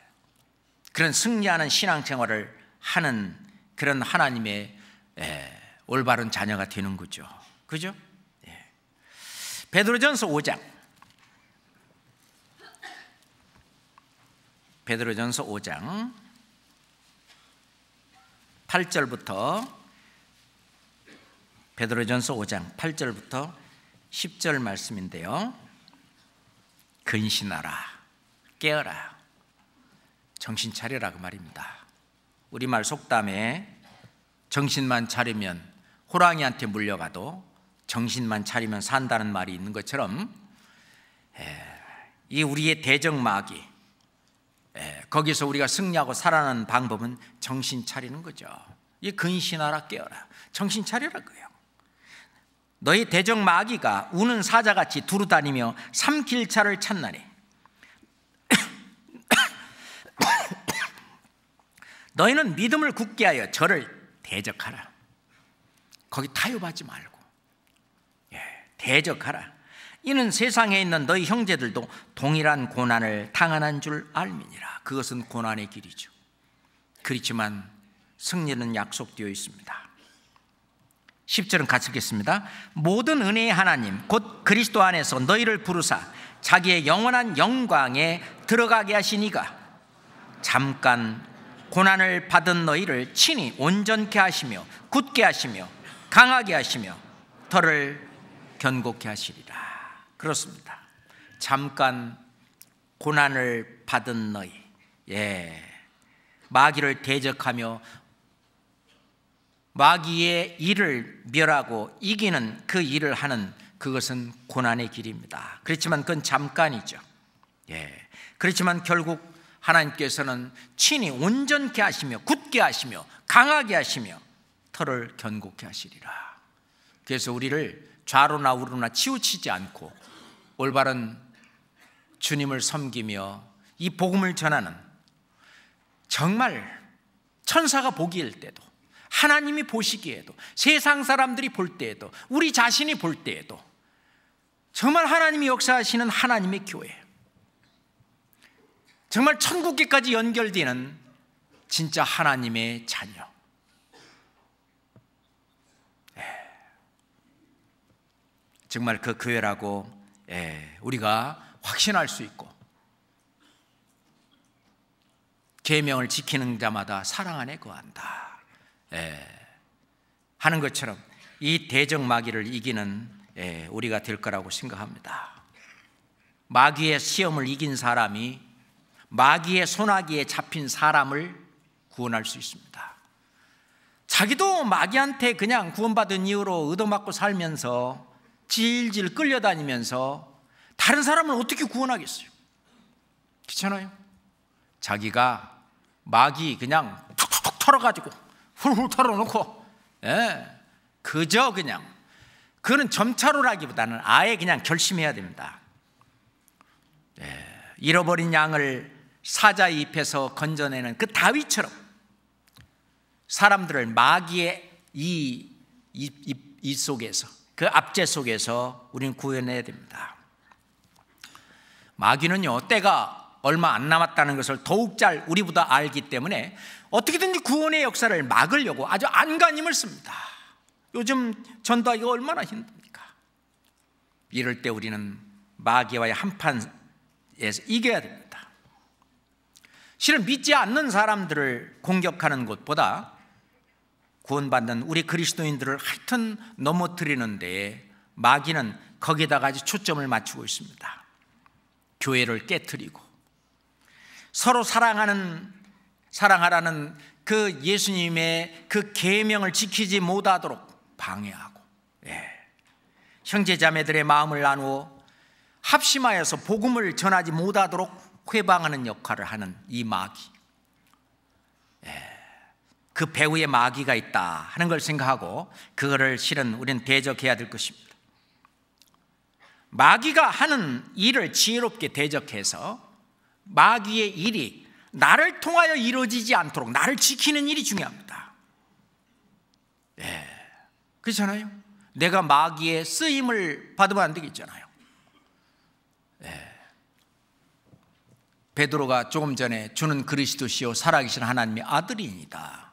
그런 승리하는 신앙생활을 하는 그런 하나님의 예, 올바른 자녀가 되는 거죠. 그죠? 예. 베드로전서 5장 베드로전서 5장 8절부터 베드로전서 5장 8절부터 10절 말씀인데요. 근신하라. 깨어라. 정신 차려라 그 말입니다. 우리말 속담에 정신만 차리면 호랑이한테 물려가도 정신만 차리면 산다는 말이 있는 것처럼 이 우리의 대적마귀 예, 거기서 우리가 승리하고 살아나는 방법은 정신 차리는 거죠. 이 근신하라 깨어라. 정신 차리라고요. 너희 대적 마귀가 우는 사자같이 두루다니며 삼킬 차를 찾나니 *coughs* 너희는 믿음을 굳게 하여 저를 대적하라. 거기 타협하지 말고 예, 대적하라. 이는 세상에 있는 너희 형제들도 동일한 고난을 당하는 줄 알미니라. 그것은 고난의 길이죠. 그렇지만 승리는 약속되어 있습니다. 10절은 같이 읽겠습니다. 모든 은혜의 하나님 곧 그리스도 안에서 너희를 부르사 자기의 영원한 영광에 들어가게 하시니가 잠깐 고난을 받은 너희를 친히 온전케 하시며 굳게 하시며 강하게 하시며 터를 견고케 하시리. 그렇습니다. 잠깐 고난을 받은 너희. 예. 마귀를 대적하며 마귀의 일을 멸하고 이기는 그 일을 하는 그것은 고난의 길입니다. 그렇지만 그건 잠깐이죠. 예. 그렇지만 결국 하나님께서는 친히 온전케 하시며 굳게 하시며 강하게 하시며 털을 견고케 하시리라. 그래서 우리를 좌로나 우로나 치우치지 않고 올바른 주님을 섬기며 이 복음을 전하는 정말 천사가 보기일 때도 하나님이 보시기에도 세상 사람들이 볼 때에도 우리 자신이 볼 때에도 정말 하나님이 역사하시는 하나님의 교회 정말 천국계까지 연결되는 진짜 하나님의 자녀 예. 정말 그 교회라고 예, 우리가 확신할 수 있고 계명을 지키는 자마다 사랑 안에 거한다 예, 하는 것처럼 이 대적 마귀를 이기는 예, 우리가 될 거라고 생각합니다. 마귀의 시험을 이긴 사람이 마귀의 소나기에 잡힌 사람을 구원할 수 있습니다. 자기도 마귀한테 그냥 구원받은 이유로 얻어맞고 살면서 질질 끌려다니면서 다른 사람을 어떻게 구원하겠어요? 귀찮아요. 자기가 막이 그냥 툭툭툭 털어가지고 훌훌 털어놓고 예, 그저 그냥 그는 점차로라기보다는 아예 그냥 결심해야 됩니다. 예, 잃어버린 양을 사자 잎에서 건져내는 그 다윗처럼 사람들을 마귀의 이, 이, 이, 이 속에서 그 압제 속에서 우리는 구현해야 됩니다. 마귀는요, 때가 얼마 안 남았다는 것을 더욱 잘 우리보다 알기 때문에 어떻게든지 구원의 역사를 막으려고 아주 안간힘을 씁니다. 요즘 전도하기가 얼마나 힘듭니까? 이럴 때 우리는 마귀와의 한판에서 이겨야 됩니다. 실은 믿지 않는 사람들을 공격하는 것보다 구원받는 우리 그리스도인들을 하여튼 넘어뜨리는데 마귀는 거기다가 아주 초점을 맞추고 있습니다. 교회를 깨뜨리고 서로 사랑하는 사랑하라는 그 예수님의 그 계명을 지키지 못하도록 방해하고 예. 형제자매들의 마음을 나누어 합심하여서 복음을 전하지 못하도록 회방하는 역할을 하는 이 마귀. 예. 그 배후에 마귀가 있다 하는 걸 생각하고 그거를 실은 우리는 대적해야 될 것입니다. 마귀가 하는 일을 지혜롭게 대적해서 마귀의 일이 나를 통하여 이루어지지 않도록 나를 지키는 일이 중요합니다. 예. 그렇잖아요. 내가 마귀의 쓰임을 받으면 안 되겠잖아요. 예. 베드로가 조금 전에 주는 그리스도시요 살아계신 하나님의 아들이니다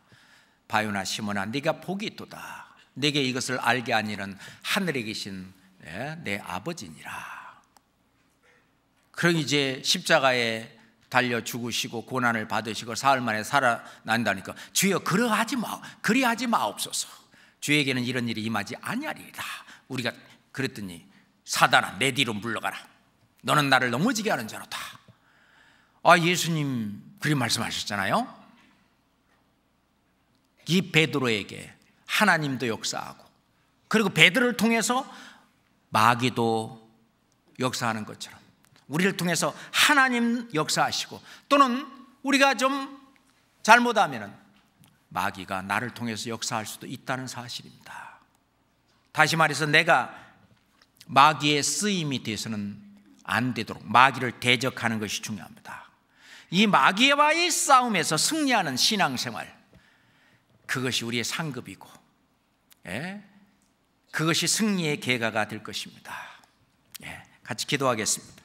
바요나 시몬아 네가 복이 있도다 내게 이것을 알게 아니는 하늘에 계신 예, 내 아버지니라 그럼 이제 십자가에 달려 죽으시고 고난을 받으시고 사흘 만에 살아난다니까 주여 그러하지 마 그리하지 마옵소서 주에게는 이런 일이 임하지 아니하리이다 우리가 그랬더니 사단아 내 뒤로 물러가라 너는 나를 넘어지게 하는 자로다 아 예수님 그리 말씀하셨잖아요 이 베드로에게 하나님도 역사하고 그리고 베드로를 통해서 마귀도 역사하는 것처럼 우리를 통해서 하나님 역사하시고 또는 우리가 좀 잘못하면은 마귀가 나를 통해서 역사할 수도 있다는 사실입니다. 다시 말해서 내가 마귀의 쓰임이 돼서는 안 되도록 마귀를 대적하는 것이 중요합니다. 이 마귀와의 싸움에서 승리하는 신앙생활 그것이 우리의 상급이고, 예? 그것이 승리의 계가가 될 것입니다. 예, 같이 기도하겠습니다.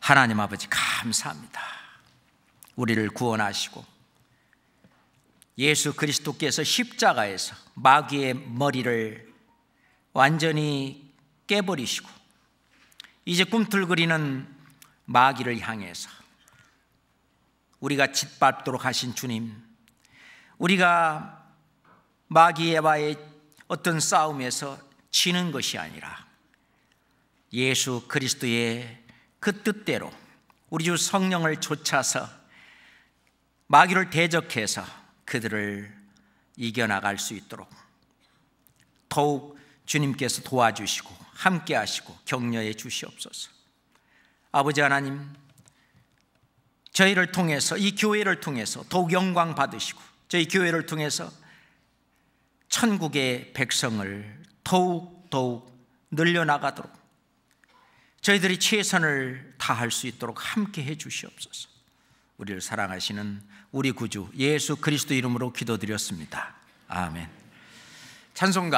하나님 아버지 감사합니다. 우리를 구원하시고 예수 그리스도께서 십자가에서 마귀의 머리를 완전히 깨버리시고 이제 꿈틀거리는 마귀를 향해서 우리가 짓밟도록 하신 주님, 우리가 마귀와의 어떤 싸움에서 지는 것이 아니라 예수 그리스도의 그 뜻대로 우리 주 성령을 쫓아서 마귀를 대적해서 그들을 이겨나갈 수 있도록 더욱 주님께서 도와주시고 함께하시고 격려해 주시옵소서. 아버지 하나님, 저희를 통해서 이 교회를 통해서 더욱 영광 받으시고 저희 교회를 통해서 천국의 백성을 더욱 더욱 늘려나가도록 저희들이 최선을 다할 수 있도록 함께 해 주시옵소서. 우리를 사랑하시는 우리 구주 예수 그리스도 이름으로 기도드렸습니다. 아멘. 찬송가